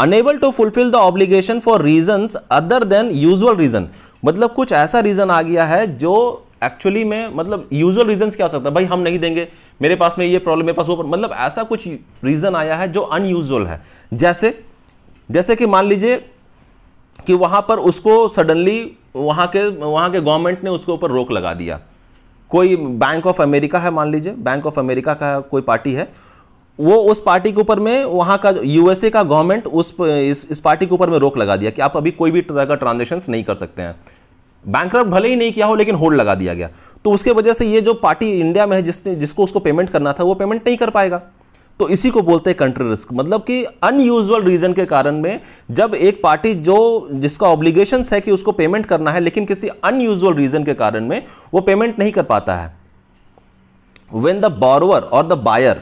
unable to fulfil the obligation for reason other than usual reason मतलब कुछ ऐसा रीजन आ गया है जो एक्चुअली में मतलब यूजुअल रीजन क्या हो सकता है भाई हम नहीं देंगे मेरे पास में ये प्रॉब्लम मेरे पास वो मतलब ऐसा कुछ रीज़न आया है जो अनयूजल है जैसे जैसे कि मान लीजिए कि वहां पर उसको सडनली वहां के वहां के गवर्नमेंट ने उसके ऊपर रोक लगा दिया कोई बैंक ऑफ अमेरिका है मान लीजिए बैंक ऑफ अमेरिका का कोई पार्टी है वो उस पार्टी के ऊपर में वहां का यूएसए का गवर्नमेंट उस इस, इस पार्टी के ऊपर में रोक लगा दिया कि आप अभी कोई भी तरह का ट्रांजेक्शन नहीं कर सकते हैं बैंक भले ही नहीं किया हो लेकिन होल्ड लगा दिया गया तो उसके वजह से ये जो पार्टी इंडिया में है जिसने जिसको उसको पेमेंट करना था वो पेमेंट नहीं कर पाएगा तो इसी को बोलते हैं कंट्री रिस्क मतलब कि अनयूजल रीजन के कारण में जब एक पार्टी जो जिसका ऑब्लिगेशन है कि उसको पेमेंट करना है लेकिन किसी अनयूजल रीजन के कारण में वो पेमेंट नहीं कर पाता है when the borrower or the buyer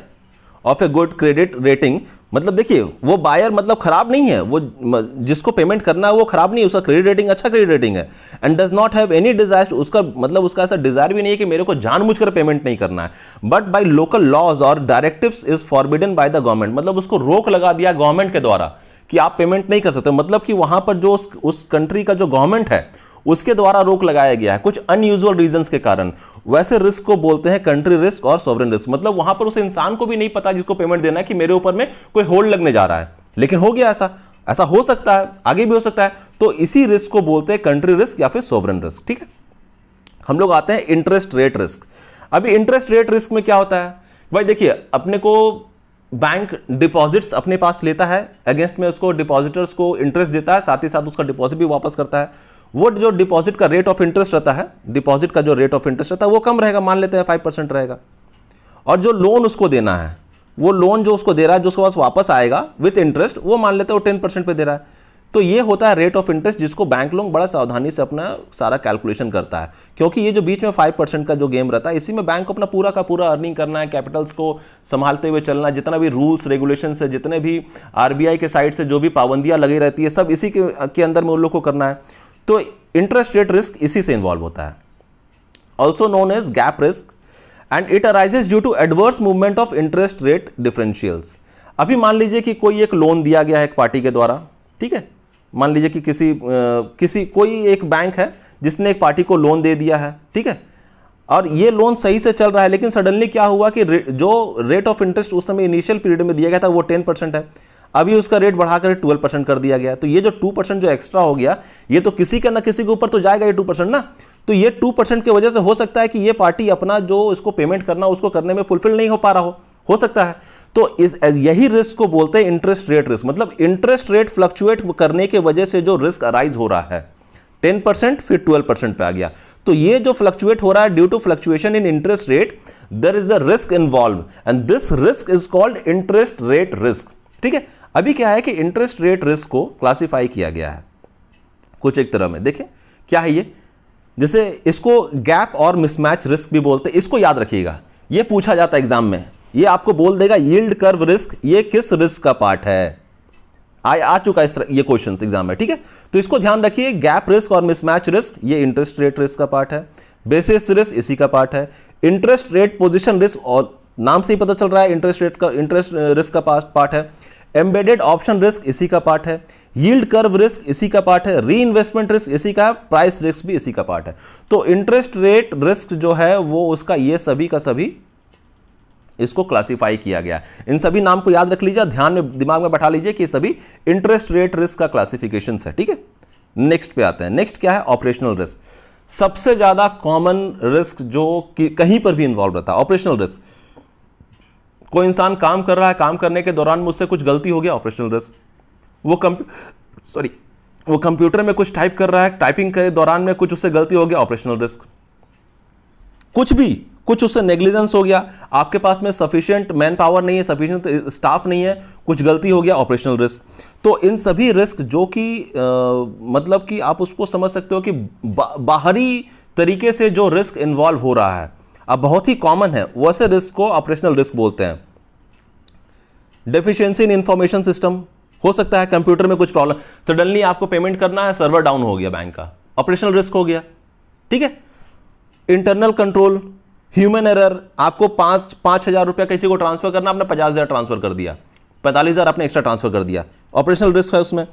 of a good credit rating मतलब देखिए वो बायर मतलब ख़राब नहीं है वो जिसको पेमेंट करना है वो ख़राब नहीं है उसका क्रेडिट रेटिंग अच्छा क्रेडिट रेटिंग है and does not have any desire उसका मतलब उसका ऐसा डिज़ायर भी नहीं है कि मेरे को जानबूझकर पेमेंट नहीं करना है but by local laws or directives is forbidden by the government मतलब उसको रोक लगा दिया गवर्नमेंट के द्वारा कि आप पेमेंट नहीं कर सकते मतलब कि वहाँ पर जो उस कंट्री का जो गवर्नमेंट है उसके द्वारा रोक लगाया गया है कुछ अनयूजुअल रीजंस के कारण वैसे रिस्क को बोलते हैं कंट्री रिस्क और सॉवरन रिस्क मतलब वहां पर उस इंसान को भी नहीं पता जिसको पेमेंट देना है कि मेरे ऊपर में कोई होल्ड लगने जा रहा है लेकिन हो गया ऐसा ऐसा हो सकता है आगे भी हो सकता है तो इसी रिस्क को बोलते हैं कंट्री रिस्क या फिर सोवरन रिस्क ठीक है हम लोग आते हैं इंटरेस्ट रेट रिस्क अभी इंटरेस्ट रेट रिस्क में क्या होता है भाई देखिए अपने को बैंक डिपॉजिट्स अपने पास लेता है अगेंस्ट में उसको डिपॉजिटर्स को इंटरेस्ट देता है साथ ही साथ उसका डिपॉजिट भी वापस करता है वो जो डिपॉजिट का रेट ऑफ इंटरेस्ट रहता है डिपॉजिट का जो रेट ऑफ इंटरेस्ट रहता है वो कम रहेगा मान लेते हैं फाइव परसेंट रहेगा और जो लोन उसको देना है वो लोन जो उसको दे रहा है जो उसके पास वापस आएगा विथ इंटरेस्ट वो मान लेते हैं वो टेन परसेंट पर दे रहा है तो ये होता है रेट ऑफ इंटरेस्ट जिसको बैंक लोग बड़ा सावधानी से अपना सारा कैलकुलेशन करता है क्योंकि ये जो बीच में फाइव परसेंट का जो गेम रहता है इसी में बैंक को अपना पूरा का पूरा अर्निंग करना है कैपिटल्स को संभालते हुए चलना है जितना भी रूल्स रेगुलेशन है जितने भी आर के साइड से जो भी पाबंदियाँ लगी रहती है सब इसी के, के अंदर में उन लोग को करना है तो इंटरेस्ट रेट रिस्क इसी से इन्वॉल्व होता है also known as gap risk and it arises due to adverse movement of interest rate differentials अभी मान लीजिए कि कोई एक लोन दिया गया है एक पार्टी के द्वारा ठीक है मान लीजिए कि किसी आ, किसी कोई एक बैंक है जिसने एक पार्टी को लोन दे दिया है ठीक है और ये लोन सही से चल रहा है लेकिन सडनली क्या हुआ कि रे, जो रेट ऑफ इंटरेस्ट उस समय इनिशियल पीरियड में दिया गया था वो टेन परसेंट है अभी उसका रेट बढ़ाकर ट्वेल्व परसेंट कर दिया गया तो ये जो टू परसेंट जो एक्स्ट्रा हो गया ये तो किसी का ना किसी के ऊपर तो जाएगा ये टू परसेंट ना तो ये टू परसेंट की वजह से हो सकता है कि ये पार्टी अपना जो इसको पेमेंट करना उसको करने में फुलफिल नहीं हो पा रहा हो हो सकता है तो इस यही रिस्क को बोलते हैं इंटरेस्ट रेट रिस्क मतलब इंटरेस्ट रेट फ्लक्चुएट करने की वजह से जो रिस्क अराइज हो रहा है टेन परसेंट फिर ट्वेल्व परसेंट पे आ गया तो ये जो फ्लक्चुएट हो रहा है due to fluctuation in interest rate there is a risk involve and this risk is called interest rate risk ठीक है अभी क्या है कि इंटरेस्ट रेट रिस्क को क्लासीफाई किया गया है कुछ एक तरह में देखें क्या है ये जैसे इसको गैप और मिसमैच रिस्क भी बोलते इसको याद रखिएगा ये पूछा जाता है एग्जाम में ये आपको बोल देगा यील्ड कर्व रिस्क ये किस रिस्क का पार्ट है आ, आ चुका इस ये क्वेश्चन एग्जाम में ठीक है तो इसको ध्यान रखिए गैप रिस्क और मिसमैच रिस्क ये इंटरेस्ट रेट रिस्क का पार्ट है बेसिस रिस्क इसी का पार्ट है इंटरेस्ट रेट पोजिशन रिस्क और नाम से ही पता चल रहा है इंटरेस्ट रेट का इंटरेस्ट रिस्क uh, का पार्ट है एम्बेडेड ऑप्शन रिस्क इसी का पार्ट है यील्ड कर्व रिस्क इसी का पार्ट है री इन्वेस्टमेंट रिस्क इसी का है प्राइस रिस्क भी इसी का पार्ट है तो इंटरेस्ट रेट रिस्क जो है वो उसका ये सभी का सभी इसको क्लासिफाई किया गया इन सभी नाम को याद रख लीजिए ध्यान में दिमाग में बैठा लीजिए कि सभी इंटरेस्ट रेट रिस्क का क्लासिफिकेशन है ठीक है नेक्स्ट पे आते हैं नेक्स्ट क्या है ऑपरेशनल रिस्क सबसे ज़्यादा कॉमन रिस्क जो कहीं पर भी इन्वॉल्व रहता है ऑपरेशनल रिस्क कोई इंसान काम कर रहा है काम करने के दौरान मुझसे कुछ गलती हो गया ऑपरेशनल रिस्क वो कंप्यू सॉरी वो कंप्यूटर में कुछ टाइप कर रहा है टाइपिंग के दौरान में कुछ उससे गलती हो गया ऑपरेशनल रिस्क कुछ भी कुछ उससे नेग्लिजेंस हो गया आपके पास में सफिशियंट मैन पावर नहीं है सफिशियंट स्टाफ uh, नहीं है कुछ गलती हो गया ऑपरेशनल रिस्क तो इन सभी रिस्क जो कि uh, मतलब कि आप उसको समझ सकते हो कि बा, बाहरी तरीके से जो रिस्क इन्वॉल्व हो रहा है अब बहुत ही कॉमन है वैसे रिस्क को ऑपरेशनल रिस्क बोलते हैं डेफिशिएंसी इन इंफॉर्मेशन सिस्टम हो सकता है कंप्यूटर में कुछ प्रॉब्लम सडनली आपको पेमेंट करना है सर्वर डाउन हो गया बैंक का ऑपरेशनल रिस्क हो गया ठीक है इंटरनल कंट्रोल ह्यूमन एरर आपको पाँच पाँच हज़ार रुपया किसी को ट्रांसफर करना आपने पचास हज़ार ट्रांसफर कर दिया पैंतालीस हज़ार आपने एक्स्ट्रा ट्रांसफर कर दिया ऑपरेशनल रिस्क है उसमें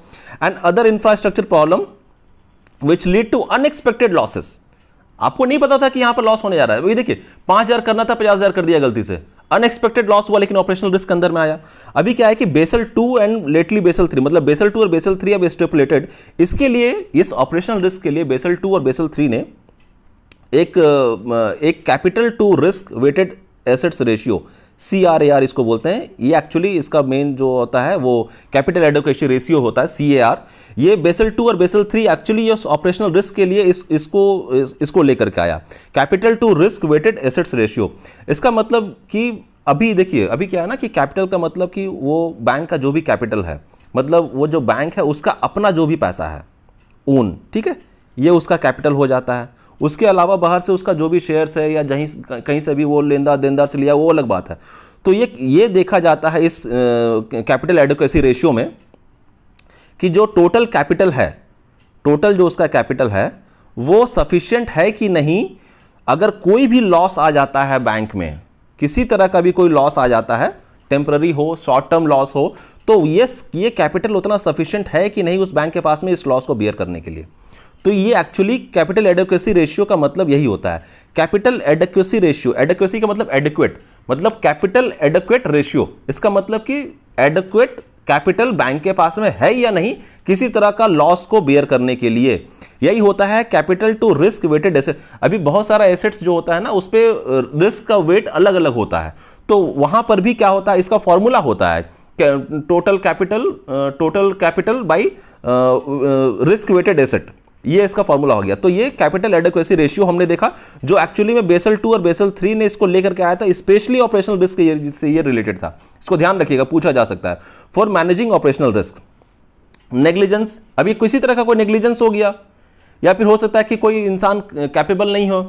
and other infrastructure problem which lead to unexpected losses आपको नहीं पता था कि यहां पर लॉस होने जा रहा है देखिए पांच हजार करना था पचास हजार कर दिया गलती से अनएक्सपेक्टेड लॉस हुआ लेकिन ऑपरेशनल रिस्क अंदर में आया अभी क्या है कि Basel two and lately Basel three मतलब बेसल टू और बेसल थ्री अब स्टेपुलेटेड इसके लिए इस ऑपरेशनल रिस्क के लिए बेसल टू और बेसल थ्री ने एक एक capital to risk weighted assets ratio C R A R इसको बोलते हैं ये एक्चुअली इसका मेन जो होता है वो कैपिटल एडोकेशन रेशियो होता है सी ए आर ये बेसल टू और बेसल थ्री एक्चुअली ये ऑपरेशनल रिस्क के लिए इस इसको इस, इसको लेकर के आया capital to risk weighted assets ratio इसका मतलब कि अभी देखिए अभी क्या है ना कि कैपिटल का मतलब कि वो बैंक का जो भी कैपिटल है मतलब वो जो बैंक है उसका अपना जो भी पैसा है ओन ठीक है ये उसका कैपिटल हो जाता है उसके अलावा बाहर से उसका जो भी शेयर्स है या जहीं कहीं से भी वो लेनदार देनदार से लिया वो अलग बात है तो ये ये देखा जाता है इस कैपिटल एडोकेसी रेशियो में कि जो टोटल कैपिटल है टोटल जो उसका कैपिटल है वो सफिशियंट है कि नहीं अगर कोई भी लॉस आ जाता है बैंक में किसी तरह का भी कोई लॉस आ जाता है टेम्प्ररी हो शॉर्ट टर्म लॉस हो तो ये ये कैपिटल उतना सफिशियंट है कि नहीं उस बैंक के पास में इस लॉस को बियर करने के लिए तो ये एक्चुअली कैपिटल एडोक्सी रेशियो का मतलब यही होता है कैपिटल एडेक्वेसी रेशियो एडोक्सी का मतलब एडेक्वेट मतलब कैपिटल एडोक्वेट रेशियो इसका मतलब कि एडोक्वेट कैपिटल बैंक के पास में है या नहीं किसी तरह का लॉस को बेयर करने के लिए यही होता है capital to risk weighted asset अभी बहुत सारा एसेट्स जो होता है ना उस पर रिस्क का वेट अलग अलग होता है तो वहाँ पर भी क्या होता है इसका फॉर्मूला होता है total capital total capital by risk weighted asset ये इसका फॉर्मूला हो गया तो ये कैपिटल एडेक्वेसी रेशियो हमने देखा जो एक्चुअली में बेसल टू और बेसल थ्री ने इसको लेकर के आया था स्पेशली ऑपरेशनल रिस्क से ये रिलेटेड था इसको ध्यान रखिएगा पूछा जा सकता है for managing operational risk negligence अभी किसी तरह का कोई नेग्लिजेंस हो गया या फिर हो सकता है कि कोई इंसान कैपेबल नहीं हो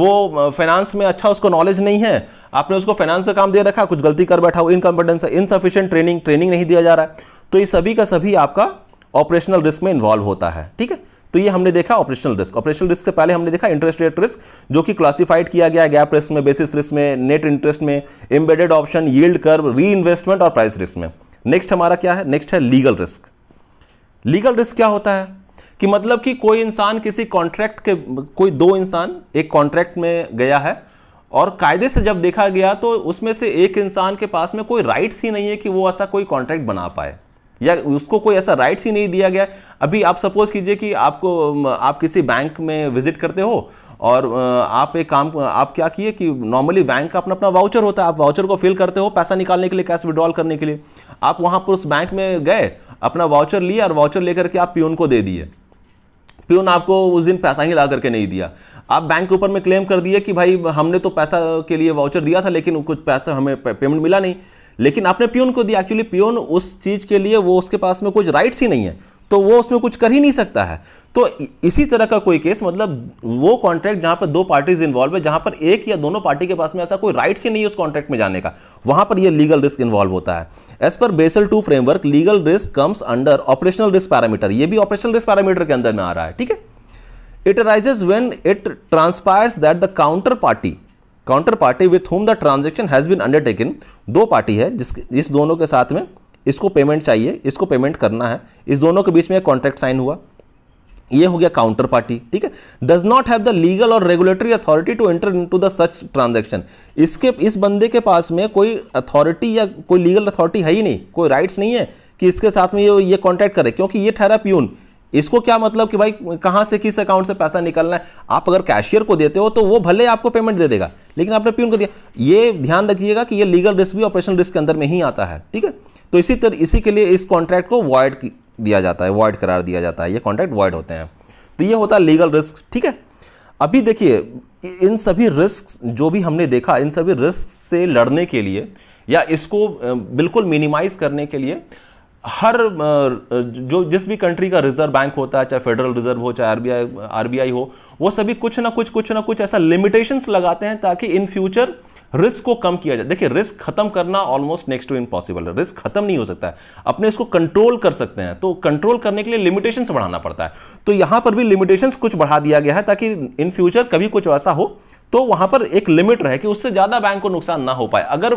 वो फाइनेंस में अच्छा उसको नॉलेज नहीं है आपने उसको फाइनेंस का काम दे रखा कुछ गलती कर बैठा हो इनकम्पिटेंस है इनसफिशियंट ट्रेनिंग ट्रेनिंग नहीं दिया जा रहा है तो ये सभी का सभी आपका ऑपरेशनल रिस्क में इन्वॉल्व होता है ठीक है तो ये हमने देखा ऑपरेशनल रिस्क ऑपरेशनल रिस्क से पहले हमने देखा इंटरेस्ट रेट रिस्क जो कि क्लासिफाइड किया गया गैप रिस्क में बेसिस रिस्क में नेट इंटरेस्ट में embedded option yield curve reinvestment और प्राइस रिस्क में नेक्स्ट हमारा क्या है नेक्स्ट है लीगल रिस्क लीगल रिस्क क्या होता है कि मतलब कि कोई इंसान किसी कॉन्ट्रैक्ट के कोई दो इंसान एक कॉन्ट्रैक्ट में गया है और कायदे से जब देखा गया तो उसमें से एक इंसान के पास में कोई राइट्स ही नहीं है कि वो ऐसा कोई कॉन्ट्रैक्ट बना पाए या उसको कोई ऐसा राइट्स ही नहीं दिया गया अभी आप सपोज़ कीजिए कि आपको आप किसी बैंक में विजिट करते हो और आप एक काम आप क्या किए कि नॉर्मली बैंक का अपना अपना वाउचर होता है आप वाउचर को फिल करते हो पैसा निकालने के लिए कैश विड्रॉल करने के लिए आप वहाँ पर उस बैंक में गए अपना वाउचर लिया और वाउचर लेकर के आप प्यून को दे दिए प्यून आपको उस दिन पैसा ही ला करके नहीं दिया आप बैंक के ऊपर में क्लेम कर दिए कि भाई हमने तो पैसा के लिए वाउचर दिया था लेकिन कुछ पैसा हमें पेमेंट मिला नहीं लेकिन आपने पियोन को दिया एक्चुअली प्यून उस चीज़ के लिए वो उसके पास में कुछ राइट्स ही नहीं है तो वो उसमें कुछ कर ही नहीं सकता है तो इसी तरह का कोई केस मतलब वो कॉन्ट्रैक्ट जहां पर दो पार्टीज इन्वॉल्व है जहां पर एक या दोनों पार्टी के पास में ऐसा कोई राइट्स ही नहीं है उस कॉन्ट्रैक्ट में जाने का वहां पर ये लीगल रिस्क इन्वॉल्व होता है एज पर Basel two framework legal risk comes under operational risk parameter ये भी ऑपरेशनल रिस्क पैरामीटर के अंदर में आ रहा है ठीक है it arises when it transpires that the counter counterparty counterparty with whom the transaction has been undertaken दो पार्टी है जिस इस दोनों के साथ में इसको पेमेंट चाहिए इसको पेमेंट करना है इस दोनों के बीच में एक कॉन्ट्रैक्ट साइन हुआ ये हो गया काउंटर पार्टी ठीक है does not have the legal और regulatory authority to enter into the such transaction इसके इस बंदे के पास में कोई अथॉरिटी या कोई लीगल अथॉरिटी है ही नहीं कोई राइट्स नहीं है कि इसके साथ में ये ये कॉन्ट्रैक्ट करे क्योंकि ये ठहरा प्यून इसको क्या मतलब कि भाई कहां से किस अकाउंट से पैसा निकलना है आप अगर कैशियर को देते हो तो वो भले आपको पेमेंट दे देगा लेकिन आपने प्यून को दिया ये ध्यान रखिएगा कि ये लीगल रिस्क भी ऑपरेशन रिस्क के अंदर में ही आता है ठीक है तो इसी तरह इसी के लिए इस कॉन्ट्रैक्ट को वॉइड दिया जाता है वॉइड करार दिया जाता है ये कॉन्ट्रैक्ट वॉइड होते हैं तो ये होता है लीगल रिस्क ठीक है अभी देखिए इन सभी रिस्क जो भी हमने देखा इन सभी रिस्क से लड़ने के लिए या इसको बिल्कुल मिनिमाइज करने के लिए हर जो जिस भी कंट्री का रिजर्व बैंक होता है चाहे फेडरल रिजर्व हो चाहे आरबीआई आरबीआई हो वो सभी कुछ ना कुछ कुछ ना कुछ ऐसा लिमिटेशंस लगाते हैं ताकि इन फ्यूचर रिस्क को कम किया जाए देखिए रिस्क खत्म करना ऑलमोस्ट नेक्स्ट टू इम्पॉसिबल है रिस्क खत्म नहीं हो सकता है अपने इसको कंट्रोल कर सकते हैं तो कंट्रोल करने के लिए लिमिटेशंस बढ़ाना पड़ता है तो यहां पर भी लिमिटेशंस कुछ बढ़ा दिया गया है ताकि इन फ्यूचर कभी कुछ ऐसा हो तो वहां पर एक लिमिट रहे कि उससे ज्यादा बैंक को नुकसान ना हो पाए अगर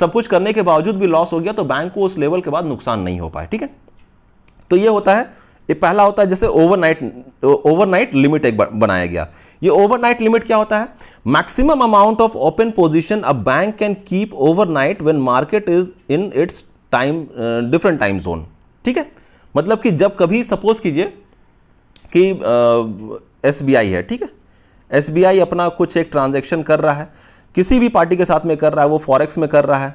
सब कुछ करने के बावजूद भी लॉस हो गया तो बैंक को उस लेवल के बाद नुकसान नहीं हो पाए ठीक है तो ये होता है ये पहला होता है जैसे ओवरनाइट ओवरनाइट लिमिट एक बनाया गया ये ओवरनाइट लिमिट क्या होता है maximum amount of open position a bank can keep overnight when market is in its time different time zone ठीक है मतलब कि जब कभी सपोज कीजिए कि एस uh, है ठीक है एस अपना कुछ एक ट्रांजेक्शन कर रहा है किसी भी पार्टी के साथ में कर रहा है वो फॉरेक्स में कर रहा है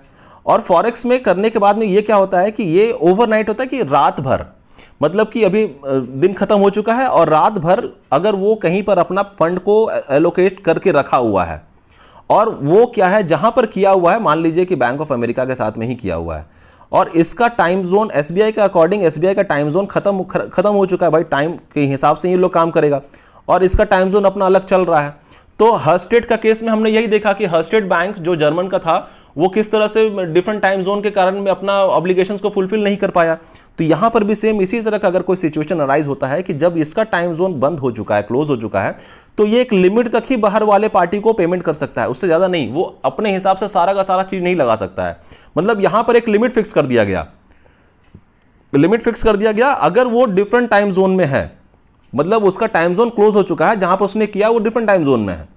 और फॉरेक्स में करने के बाद में ये क्या होता है कि ये ओवरनाइट होता है कि रात भर मतलब कि अभी दिन खत्म हो चुका है और रात भर अगर वो कहीं पर अपना फंड को एलोकेट करके रखा हुआ है और वो क्या है जहां पर किया हुआ है मान लीजिए कि बैंक ऑफ अमेरिका के साथ में ही किया हुआ है और इसका टाइम जोन एस के अकॉर्डिंग एस का टाइम जोन खत्म खत्म हो चुका है भाई टाइम के हिसाब से ये लोग काम करेगा और इसका टाइम जोन अपना अलग चल रहा है तो हर्स्टेट का केस में हमने यही देखा कि हर्स्टेट बैंक जो जर्मन का था वो किस तरह से डिफरेंट टाइम जोन के कारण में अपना ऑब्लिगेशन को फुलफिल नहीं कर पाया तो यहाँ पर भी सेम इसी तरह का अगर कोई सिचुएशन अराइज होता है कि जब इसका टाइम जोन बंद हो चुका है क्लोज हो चुका है तो ये एक लिमिट तक ही बाहर वाले पार्टी को पेमेंट कर सकता है उससे ज़्यादा नहीं वो अपने हिसाब से सारा का सारा चीज़ नहीं लगा सकता है मतलब यहाँ पर एक लिमिट फिक्स कर दिया गया लिमिट फिक्स कर दिया गया अगर वो डिफरेंट टाइम जोन में है मतलब उसका टाइम जोन क्लोज हो चुका है जहां पर उसने किया वो डिफरेंट टाइम जोन में है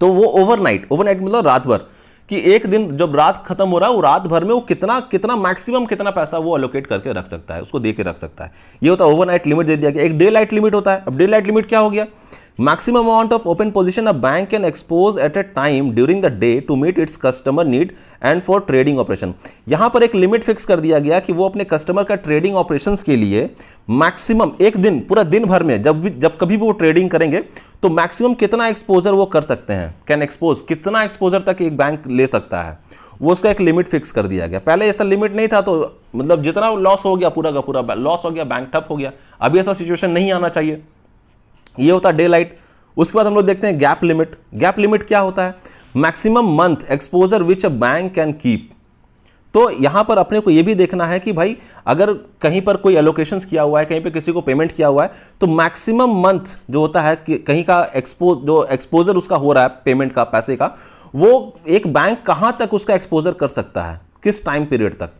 तो वो ओवरनाइट ओवरनाइट मतलब रात भर कि एक दिन जब रात खत्म हो रहा है वो रात भर में वो कितना कितना मैक्सिमम कितना पैसा वो अलोकेट करके रख सकता है उसको दे के रख सकता है ये होता है ओवरनाइट लिमिट दे दिया गया एक डे लाइट लिमिट होता है अब डे लाइट लिमिट क्या हो गया maximum amount of open position a bank can expose at a time during the day to meet its customer need and for trading operation यहां पर एक लिमिट फिक्स कर दिया गया कि वो अपने कस्टमर का ट्रेडिंग ऑपरेशन के लिए मैक्सिमम एक दिन पूरा दिन भर में जब भी जब कभी भी वो ट्रेडिंग करेंगे तो मैक्सिमम कितना एक्सपोजर वो कर सकते हैं कैन एक्सपोज कितना एक्सपोजर तक एक बैंक ले सकता है वो उसका एक लिमिट फिक्स कर दिया गया पहले ऐसा लिमिट नहीं था तो मतलब जितना लॉस हो गया पूरा का पूरा लॉस हो गया बैंक ठप हो गया अभी ऐसा सिचुएशन नहीं आना चाहिए ये होता है डे लाइट उसके बाद हम लोग देखते हैं गैप लिमिट गैप लिमिट क्या होता है maximum month exposure which a bank can keep तो यहाँ पर अपने को ये भी देखना है कि भाई अगर कहीं पर कोई एलोकेशन किया हुआ है कहीं पर किसी को पेमेंट किया हुआ है तो मैक्सिमम मंथ जो होता है कि कहीं का एक्सपो जो एक्सपोजर उसका हो रहा है पेमेंट का पैसे का वो एक बैंक कहाँ तक उसका एक्सपोजर कर सकता है किस टाइम पीरियड तक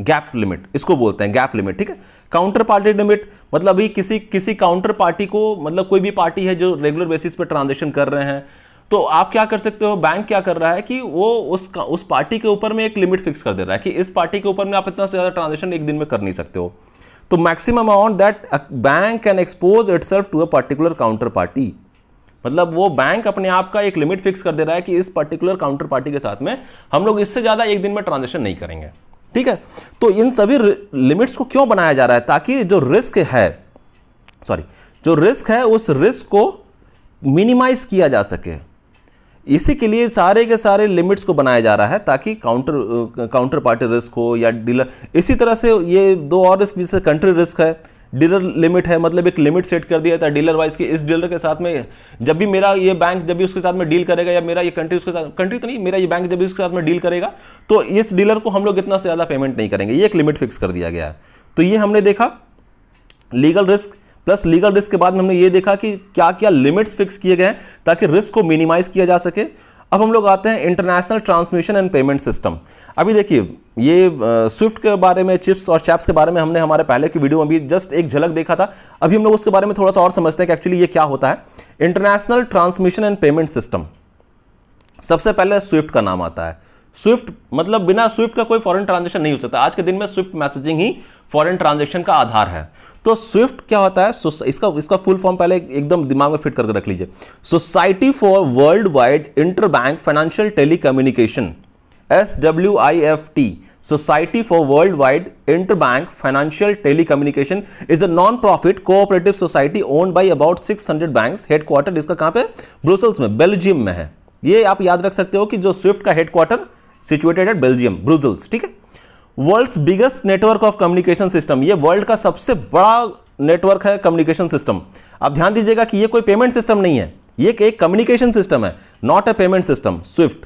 गैप लिमिट इसको बोलते हैं गैप लिमिट ठीक है काउंटर पार्टी लिमिट मतलब भी किसी किसी काउंटर पार्टी को मतलब कोई भी पार्टी है जो रेगुलर बेसिस पे ट्रांजेक्शन कर रहे हैं तो आप क्या कर सकते हो बैंक क्या कर रहा है कि वो उस उस पार्टी के ऊपर में एक लिमिट फिक्स कर दे रहा है कि इस पार्टी के ऊपर में आप इतना से ज़्यादा ट्रांजेक्शन एक दिन में कर नहीं सकते हो तो maximum amount that bank can expose it to a particular counterparty मतलब वो बैंक अपने आप का एक लिमिट फिक्स कर दे रहा है कि इस पर्टिकुलर काउंटर पार्टी के साथ में हम लोग इससे ज़्यादा एक दिन में ट्रांजेक्शन नहीं करेंगे ठीक है तो इन सभी लिमिट्स को क्यों बनाया जा रहा है ताकि जो रिस्क है सॉरी जो रिस्क है उस रिस्क को मिनिमाइज किया जा सके इसी के लिए सारे के सारे लिमिट्स को बनाया जा रहा है ताकि काउंटर काउंटर पार्टी रिस्क हो या डीलर इसी तरह से ये दो और रिस्क जैसे कंट्री रिस्क है डीलर लिमिट है मतलब एक लिमिट सेट कर दिया था डीलर वाइज की इस डीलर के साथ में जब भी मेरा ये बैंक जब भी उसके साथ में डील करेगा या मेरा ये कंट्री उसके साथ कंट्री तो नहीं मेरा ये बैंक जब भी उसके साथ में डील करेगा तो इस डीलर को हम लोग इतना से ज़्यादा पेमेंट नहीं करेंगे ये एक लिमिट फिक्स कर दिया गया है तो ये हमने देखा legal risk plus legal risk के बाद में हमने ये देखा कि क्या क्या लिमिट्स फिक्स किए गए हैं ताकि रिस्क को मिनिमाइज किया जा सके अब हम लोग आते हैं international transmission and payment system अभी देखिए ये स्विफ्ट के बारे में चिप्स और चैप्स के बारे में हमने हमारे पहले की वीडियो में भी जस्ट एक झलक देखा था अभी हम लोग उसके बारे में थोड़ा सा और समझते हैं कि एक्चुअली ये क्या होता है international transmission and payment system सबसे पहले स्विफ्ट का नाम आता है स्विफ्ट मतलब बिना स्विफ्ट का कोई फॉरेन ट्रांजेक्शन नहीं हो सकता आज के दिन में स्विफ्ट मैसेजिंग ही फॉरेन ट्रांजेक्शन का आधार है तो स्विफ्ट क्या होता है इसका इसका फुल फॉर्म पहले एकदम दिमाग में फिट करके रख लीजिए society for world wide bank financial telecommunication S W I F T society for world wide inter bank financial telecommunication is a non profit cooperative society own by about six hundred bank headquarter इसका कहां पे ब्रुसल्स में बेल्जियम में है ये आप याद रख सकते हो कि जो स्विफ्ट का headquarter situated at Belgium Brussels ठीक है world's biggest network of communication system ये वर्ल्ड का सबसे बड़ा नेटवर्क है कम्युनिकेशन सिस्टम आप ध्यान दीजिएगा कि ये कोई पेमेंट सिस्टम नहीं है ये एक कम्युनिकेशन सिस्टम है not a payment system SWIFT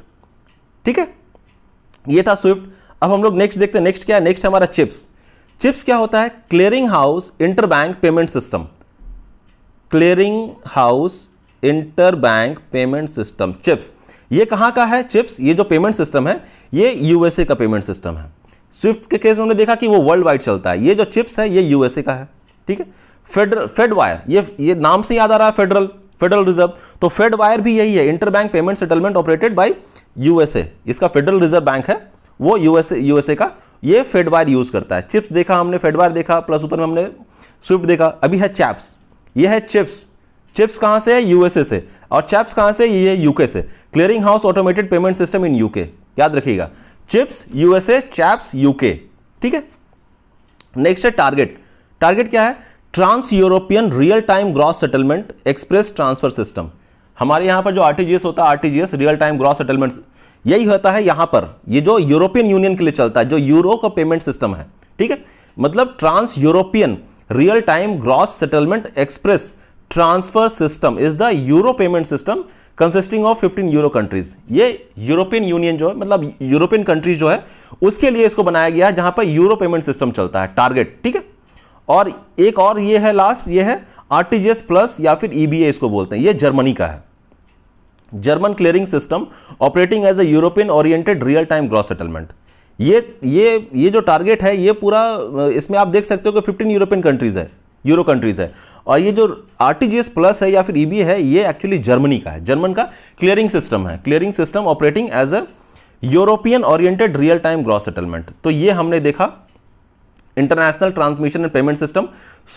ठीक है ये था स्विफ्ट अब हम लोग नेक्स्ट देखते हैं नेक्स्ट क्या है नेक्स्ट हमारा चिप्स चिप्स क्या होता है clearing house interbank payment system clearing house inter bank payment system CHIPS ये कहाँ का है चिप्स ये जो पेमेंट सिस्टम है ये यूएसए का पेमेंट सिस्टम है स्विफ्ट के केस में हमने देखा कि वो वर्ल्ड वाइड चलता है ये जो चिप्स है ये यूएसए का है ठीक है फेडरल फेड वायर ये ये नाम से याद आ रहा है फेडरल फेडरल रिजर्व तो फेड वायर भी यही है inter bank payment settlement operated by USA इसका फेडरल रिजर्व बैंक है वो यूएसए यूएसए का ये फेड वायर यूज़ करता है चिप्स देखा हमने फेड वायर देखा प्लस ऊपर में हमने स्विफ्ट देखा अभी है चैप्स ये है चिप्स चिप्स कहाँ से है यूएसए से और चैप्स कहाँ से ये यूके से clearing house automated payment system in UK याद रखिएगा चिप्स यूएसए चैप्स यूके ठीक है नेक्स्ट है टारगेट टारगेट क्या है trans European real time gross settlement express transfer system हमारे यहाँ पर जो आरटीजीएस होता है RTGS real time gross settlement यही होता है यहाँ पर ये जो यूरोपियन यूनियन के लिए चलता है जो यूरो का पेमेंट सिस्टम है ठीक है मतलब trans European real time gross settlement express transfer system is the euro payment system consisting of 15 euro countries ये यूरोपियन यूनियन जो है मतलब यूरोपियन कंट्रीज जो है उसके लिए इसको बनाया गया है जहां पर यूरो पेमेंट सिस्टम चलता है टारगेट ठीक है और एक और ये है लास्ट ये है आरटीजीएस प्लस या फिर ईबीए e इसको बोलते हैं ये जर्मनी का है German clearing system operating as a European oriented real time gross settlement ये ये ये जो टारगेट है ये पूरा इसमें आप देख सकते हो कि 15 यूरोपियन कंट्रीज है यूरो कंट्रीज़ है और ये जो आर प्लस है या फिर ई है ये एक्चुअली जर्मनी का है जर्मन का क्लियरिंग सिस्टम है clearing system operating as a European oriented real time gross settlement तो ये हमने देखा international transmission and payment system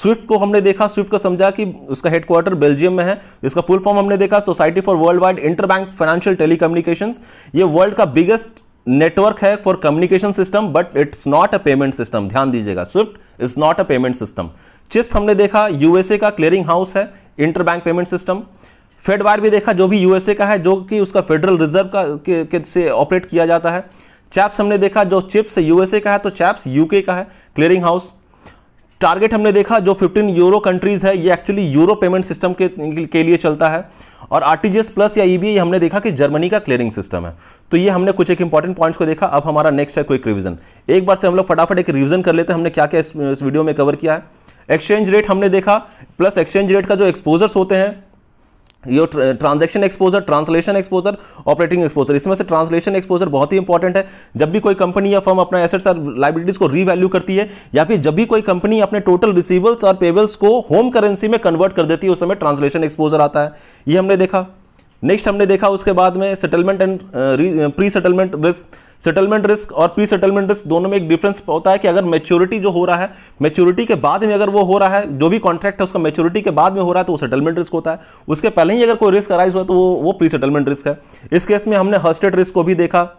SWIFT को हमने देखा स्विफ्ट को समझा कि उसका हेडक्वार्टर बेल्जियम में है इसका फुल फॉर्म हमने देखा society for world wide interbank financial telecommunication ये वर्ल्ड का बिगेस्ट नेटवर्क है for communication system but it's not a payment system ध्यान दीजिएगा SWIFT is not a payment system CHIPS हमने देखा यूएसए का क्लियरिंग हाउस है interbank payment system Fedwire भी देखा जो भी यूएसए का है जो कि उसका फेडरल रिजर्व का के, के से ऑपरेट किया जाता है चैप्स हमने देखा जो चिप्स यूएसए का है तो चैप्स यूके का है क्लियरिंग हाउस टारगेट हमने देखा जो 15 यूरो कंट्रीज़ है ये एक्चुअली यूरो पेमेंट सिस्टम के, के लिए चलता है और आर प्लस या ई e हमने देखा कि जर्मनी का क्लियरिंग सिस्टम है तो ये हमने कुछ एक इंपॉर्टेंट पॉइंट्स को देखा अब हमारा नेक्स्ट है क्विक रिविजन एक बार से हम लोग फटाफट एक रिविजन कर लेते हैं हमने क्या क्या इस वीडियो में कवर किया है एक्सचेंज रेट हमने देखा प्लस एक्सचेंज रेट का जो एक्सपोजर्स होते हैं ये transaction exposure translation exposure operating exposure इसमें से ट्रांसलेशन एक्सपोजर बहुत ही इंपॉर्टेंट है जब भी कोई कंपनी या फर्म अपना एसेट्स और लाइबिलिटीज को रीवैल्यू करती है या फिर जब भी कोई कंपनी अपने टोटल रिसीवल्स और पेबल्स को होम करेंसी में कन्वर्ट कर देती है उस समय ट्रांसलेशन एक्सपोजर आता है ये हमने देखा नेक्स्ट हमने देखा उसके बाद में settlement and pre settlement risk settlement risk और प्री सेटलमेंट रिस्क दोनों में एक डिफरेंस होता है कि अगर मेच्योरिटी जो हो रहा है मेच्योरिटी के बाद में अगर वो हो रहा है जो भी कॉन्ट्रैक्ट है उसका मेच्योरिटी के बाद में हो रहा है तो वो सेटलमेंट रिस्क होता है उसके पहले ही अगर कोई रिस्क अराइज हुआ तो वो वो प्री सेटलमेंट रिस्क है इस केस में हमने हर्स्टेड रिस्क को भी देखा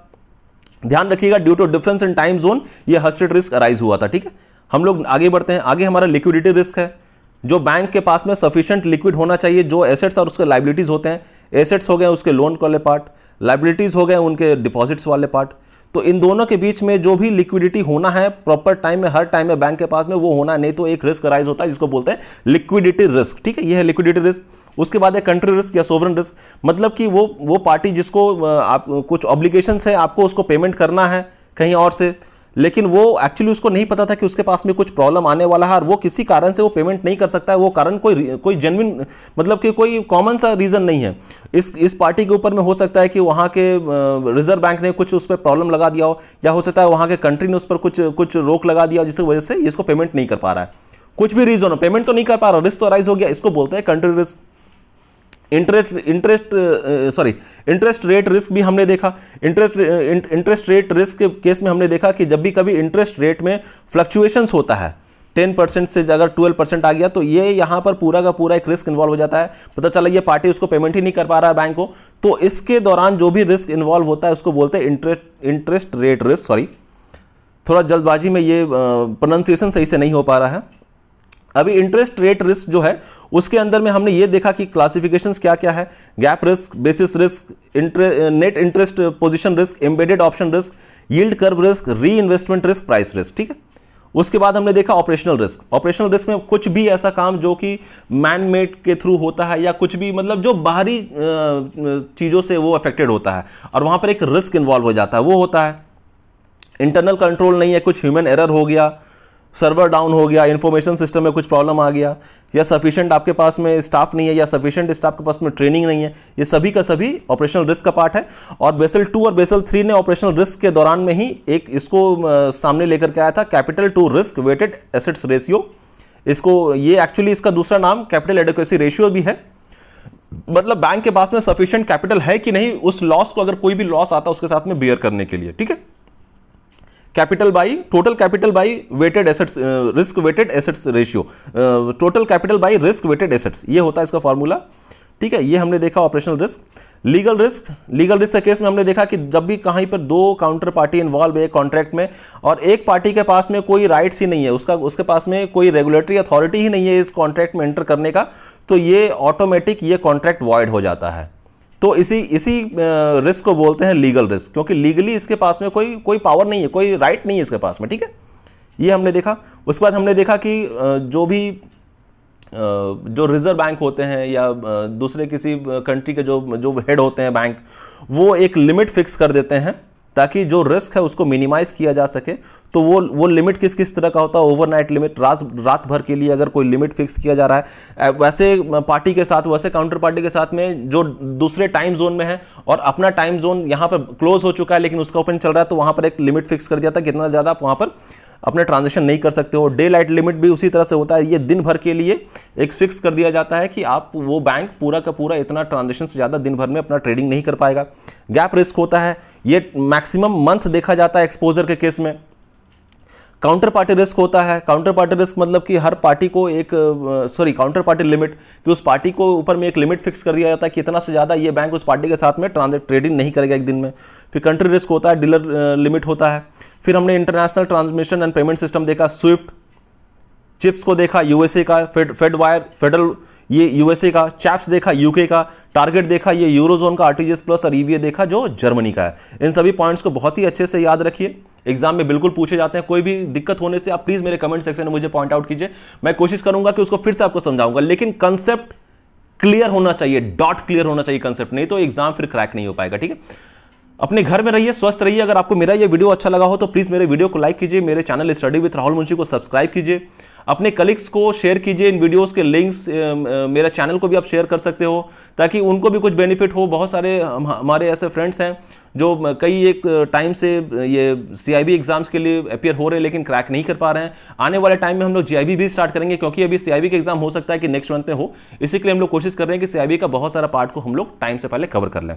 ध्यान रखिएगा due to difference in time zone ये हर्स्टेड रिस्क अराइज हुआ था ठीक है हम लोग आगे बढ़ते हैं आगे हमारा लिक्विडिटी रिस्क है जो बैंक के पास में सफिशियंट लिक्विड होना चाहिए जो एसेट्स और उसके लाइबिलिटीज़ होते हैं एसेट्स हो गए उसके लोन वाले पार्ट लाइबिलिटीज़ हो गए उनके डिपॉजिट्स वाले पार्ट तो इन दोनों के बीच में जो भी लिक्विडिटी होना है प्रॉपर टाइम में हर टाइम में बैंक के पास में वो होना नहीं तो एक रिस्क राइज होता है जिसको बोलते हैं लिक्विडिटी रिस्क ठीक है ये है लिक्विडिटी रिस्क उसके बाद है कंट्री रिस्क या सोवरन रिस्क मतलब कि वो वो पार्टी जिसको आप कुछ ऑब्लिगेशन है आपको उसको पेमेंट करना है कहीं और से लेकिन वो एक्चुअली उसको नहीं पता था कि उसके पास में कुछ प्रॉब्लम आने वाला है और वो किसी कारण से वो पेमेंट नहीं कर सकता है वो कारण कोई कोई जेनविन मतलब कि कोई कॉमन सा रीज़न नहीं है इस इस पार्टी के ऊपर में हो सकता है कि वहाँ के रिजर्व बैंक ने कुछ उस पर प्रॉब्लम लगा दिया हो या हो सकता है वहाँ के कंट्री ने उस पर कुछ कुछ रोक लगा दिया हो जिसकी वजह से इसको पेमेंट नहीं कर पा रहा है कुछ भी रीज़न हो पेमेंट तो नहीं कर पा रहा रिस्क तो राइज हो गया इसको बोलते हैं country risk interest interest sorry interest rate risk भी हमने देखा इंटरेस्ट इंटरेस्ट रेट रिस्क के केस में हमने देखा कि जब भी कभी इंटरेस्ट रेट में फ्लक्चुएशंस होता है टेन परसेंट से अगर ट्वेल्व परसेंट आ गया तो ये यहाँ पर पूरा का पूरा एक रिस्क इन्वॉल्व हो जाता है पता चला ये पार्टी उसको पेमेंट ही नहीं कर पा रहा है बैंक को तो इसके दौरान जो भी रिस्क इन्वॉल्व होता है उसको बोलते हैं interest interest rate risk sorry थोड़ा जल्दबाजी में ये प्रोनाउंसिएशन सही से नहीं हो पा रहा है अभी इंटरेस्ट रेट रिस्क जो है उसके अंदर में हमने ये देखा कि क्लासिफिकेशंस क्या क्या है gap risk basis risk net interest position risk embedded option risk yield curve risk reinvestment risk price risk ठीक है उसके बाद हमने देखा ऑपरेशनल रिस्क ऑपरेशनल रिस्क में कुछ भी ऐसा काम जो कि मैन मेड के थ्रू होता है या कुछ भी मतलब जो बाहरी चीज़ों से वो अफेक्टेड होता है और वहाँ पर एक रिस्क इन्वॉल्व हो जाता है वो होता है इंटरनल कंट्रोल नहीं है कुछ ह्यूमन एरर हो गया सर्वर डाउन हो गया इन्फॉर्मेशन सिस्टम में कुछ प्रॉब्लम आ गया या सफिशेंट आपके पास में स्टाफ नहीं है या सफिशेंट स्टाफ के पास में ट्रेनिंग नहीं है ये सभी का सभी ऑपरेशनल रिस्क का पार्ट है और बेसल टू और बेसल थ्री ने ऑपरेशनल रिस्क के दौरान में ही एक इसको सामने लेकर के आया था capital to risk weighted assets ratio इसको ये एक्चुअली इसका दूसरा नाम कैपिटल एडोक्सी रेशियो भी है मतलब बैंक के पास में सफिशियंट कैपिटल है कि नहीं उस लॉस को अगर कोई भी लॉस आता है उसके साथ में बियर करने के लिए ठीक है capital by total capital by weighted assets risk weighted assets ratio total capital by risk weighted assets ये होता है इसका फार्मूला ठीक है ये हमने देखा operational risk legal risk legal risk के केस में हमने देखा कि जब भी कहीं पर दो काउंटर पार्टी इन्वॉल्व है कॉन्ट्रैक्ट में और एक पार्टी के पास में कोई राइट्स ही नहीं है उसका उसके पास में कोई रेगुलेटरी अथॉरिटी ही नहीं है इस कॉन्ट्रैक्ट में एंटर करने का तो ये ऑटोमेटिक ये कॉन्ट्रैक्ट वॉइड हो जाता है तो इसी इसी रिस्क को बोलते हैं लीगल रिस्क क्योंकि लीगली इसके पास में कोई कोई पावर नहीं है कोई राइट नहीं है इसके पास में ठीक है ये हमने देखा उसके बाद हमने देखा कि जो भी जो रिजर्व बैंक होते हैं या दूसरे किसी कंट्री के जो जो हेड होते हैं बैंक वो एक लिमिट फिक्स कर देते हैं ताकि जो रिस्क है उसको मिनिमाइज़ किया जा सके तो वो वो लिमिट किस किस तरह का होता है ओवरनाइट लिमिट रात रात भर के लिए अगर कोई लिमिट फिक्स किया जा रहा है वैसे पार्टी के साथ वैसे काउंटर पार्टी के साथ में जो दूसरे टाइम जोन में है और अपना टाइम जोन यहाँ पर क्लोज हो चुका है लेकिन उसका ओपन चल रहा है तो वहाँ पर एक लिमिट फिक्स कर दिया था कितना ज़्यादा आप वहाँ पर अपने ट्रांजेक्शन नहीं कर सकते हो डे लाइट लिमिट भी उसी तरह से होता है ये दिन भर के लिए एक फिक्स कर दिया जाता है कि आप वो बैंक पूरा का पूरा इतना ट्रांजेक्शन से ज़्यादा दिन भर में अपना ट्रेडिंग नहीं कर पाएगा गैप रिस्क होता है ये मैक्सिमम मंथ देखा जाता है एक्सपोजर के केस में काउंटर पार्टी रिस्क होता है काउंटर पार्टी रिस्क मतलब कि हर पार्टी को एक सॉरी काउंटर पार्टी लिमिट कि उस पार्टी को ऊपर में एक लिमिट फिक्स कर दिया जाता है कि इतना से ज़्यादा ये बैंक उस पार्टी के साथ में ट्रांजेक्ट ट्रेडिंग नहीं करेगा एक दिन में फिर कंट्री रिस्क होता है डीलर लिमिट होता है फिर हमने international transmission and payment system देखा स्विफ्ट चिप्स को देखा यूएसए का फेड फेड वायर फेडरल ये यूएसए का चैप्स देखा यूके का टारगेट देखा ये यूरोजोन का आरटीजीएस प्लस और ईवीए e देखा जो जर्मनी का है इन सभी पॉइंट्स को बहुत ही अच्छे से याद रखिए एग्जाम में बिल्कुल पूछे जाते हैं कोई भी दिक्कत होने से आप प्लीज़ मेरे कमेंट सेक्शन में मुझे पॉइंट आउट कीजिए मैं कोशिश करूंगा कि उसको फिर से आपको समझाऊंगा लेकिन कंसेप्ट क्लियर होना चाहिए डॉट क्लियर होना चाहिए कंसेप्ट नहीं तो एग्जाम फिर क्रैक नहीं हो पाएगा ठीक है अपने घर में रहिए स्वस्थ रहिए अगर आपको मेरा ये वीडियो अच्छा लगा हो तो प्लीज़ मेरे वीडियो को लाइक कीजिए मेरे channel study with Rahul Munshi को सब्सक्राइब कीजिए अपने कलीग्स को शेयर कीजिए इन वीडियोस के लिंक्स मेरे चैनल को भी आप शेयर कर सकते हो ताकि उनको भी कुछ बेनिफिट हो बहुत सारे हमारे ऐसे फ्रेंड्स हैं जो कई एक टाइम से ये सीआईबी एग्ज़ाम्स के लिए अपेयर हो रहे हैं लेकिन क्रैक नहीं कर पा रहे हैं आने वाले टाइम में हम लोग जी भी स्टार्ट करेंगे क्योंकि अभी सी का एग्ज़ाम हो सकता है कि नेक्स्ट मंथ में हो इसी के लिए हम लोग कोशिश कर रहे हैं कि सी का बहुत सारा पार्ट को हम लोग टाइम से पहले कवर कर लें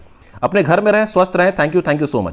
अपने घर में रहें स्वस्थ रहें thank you thank you so much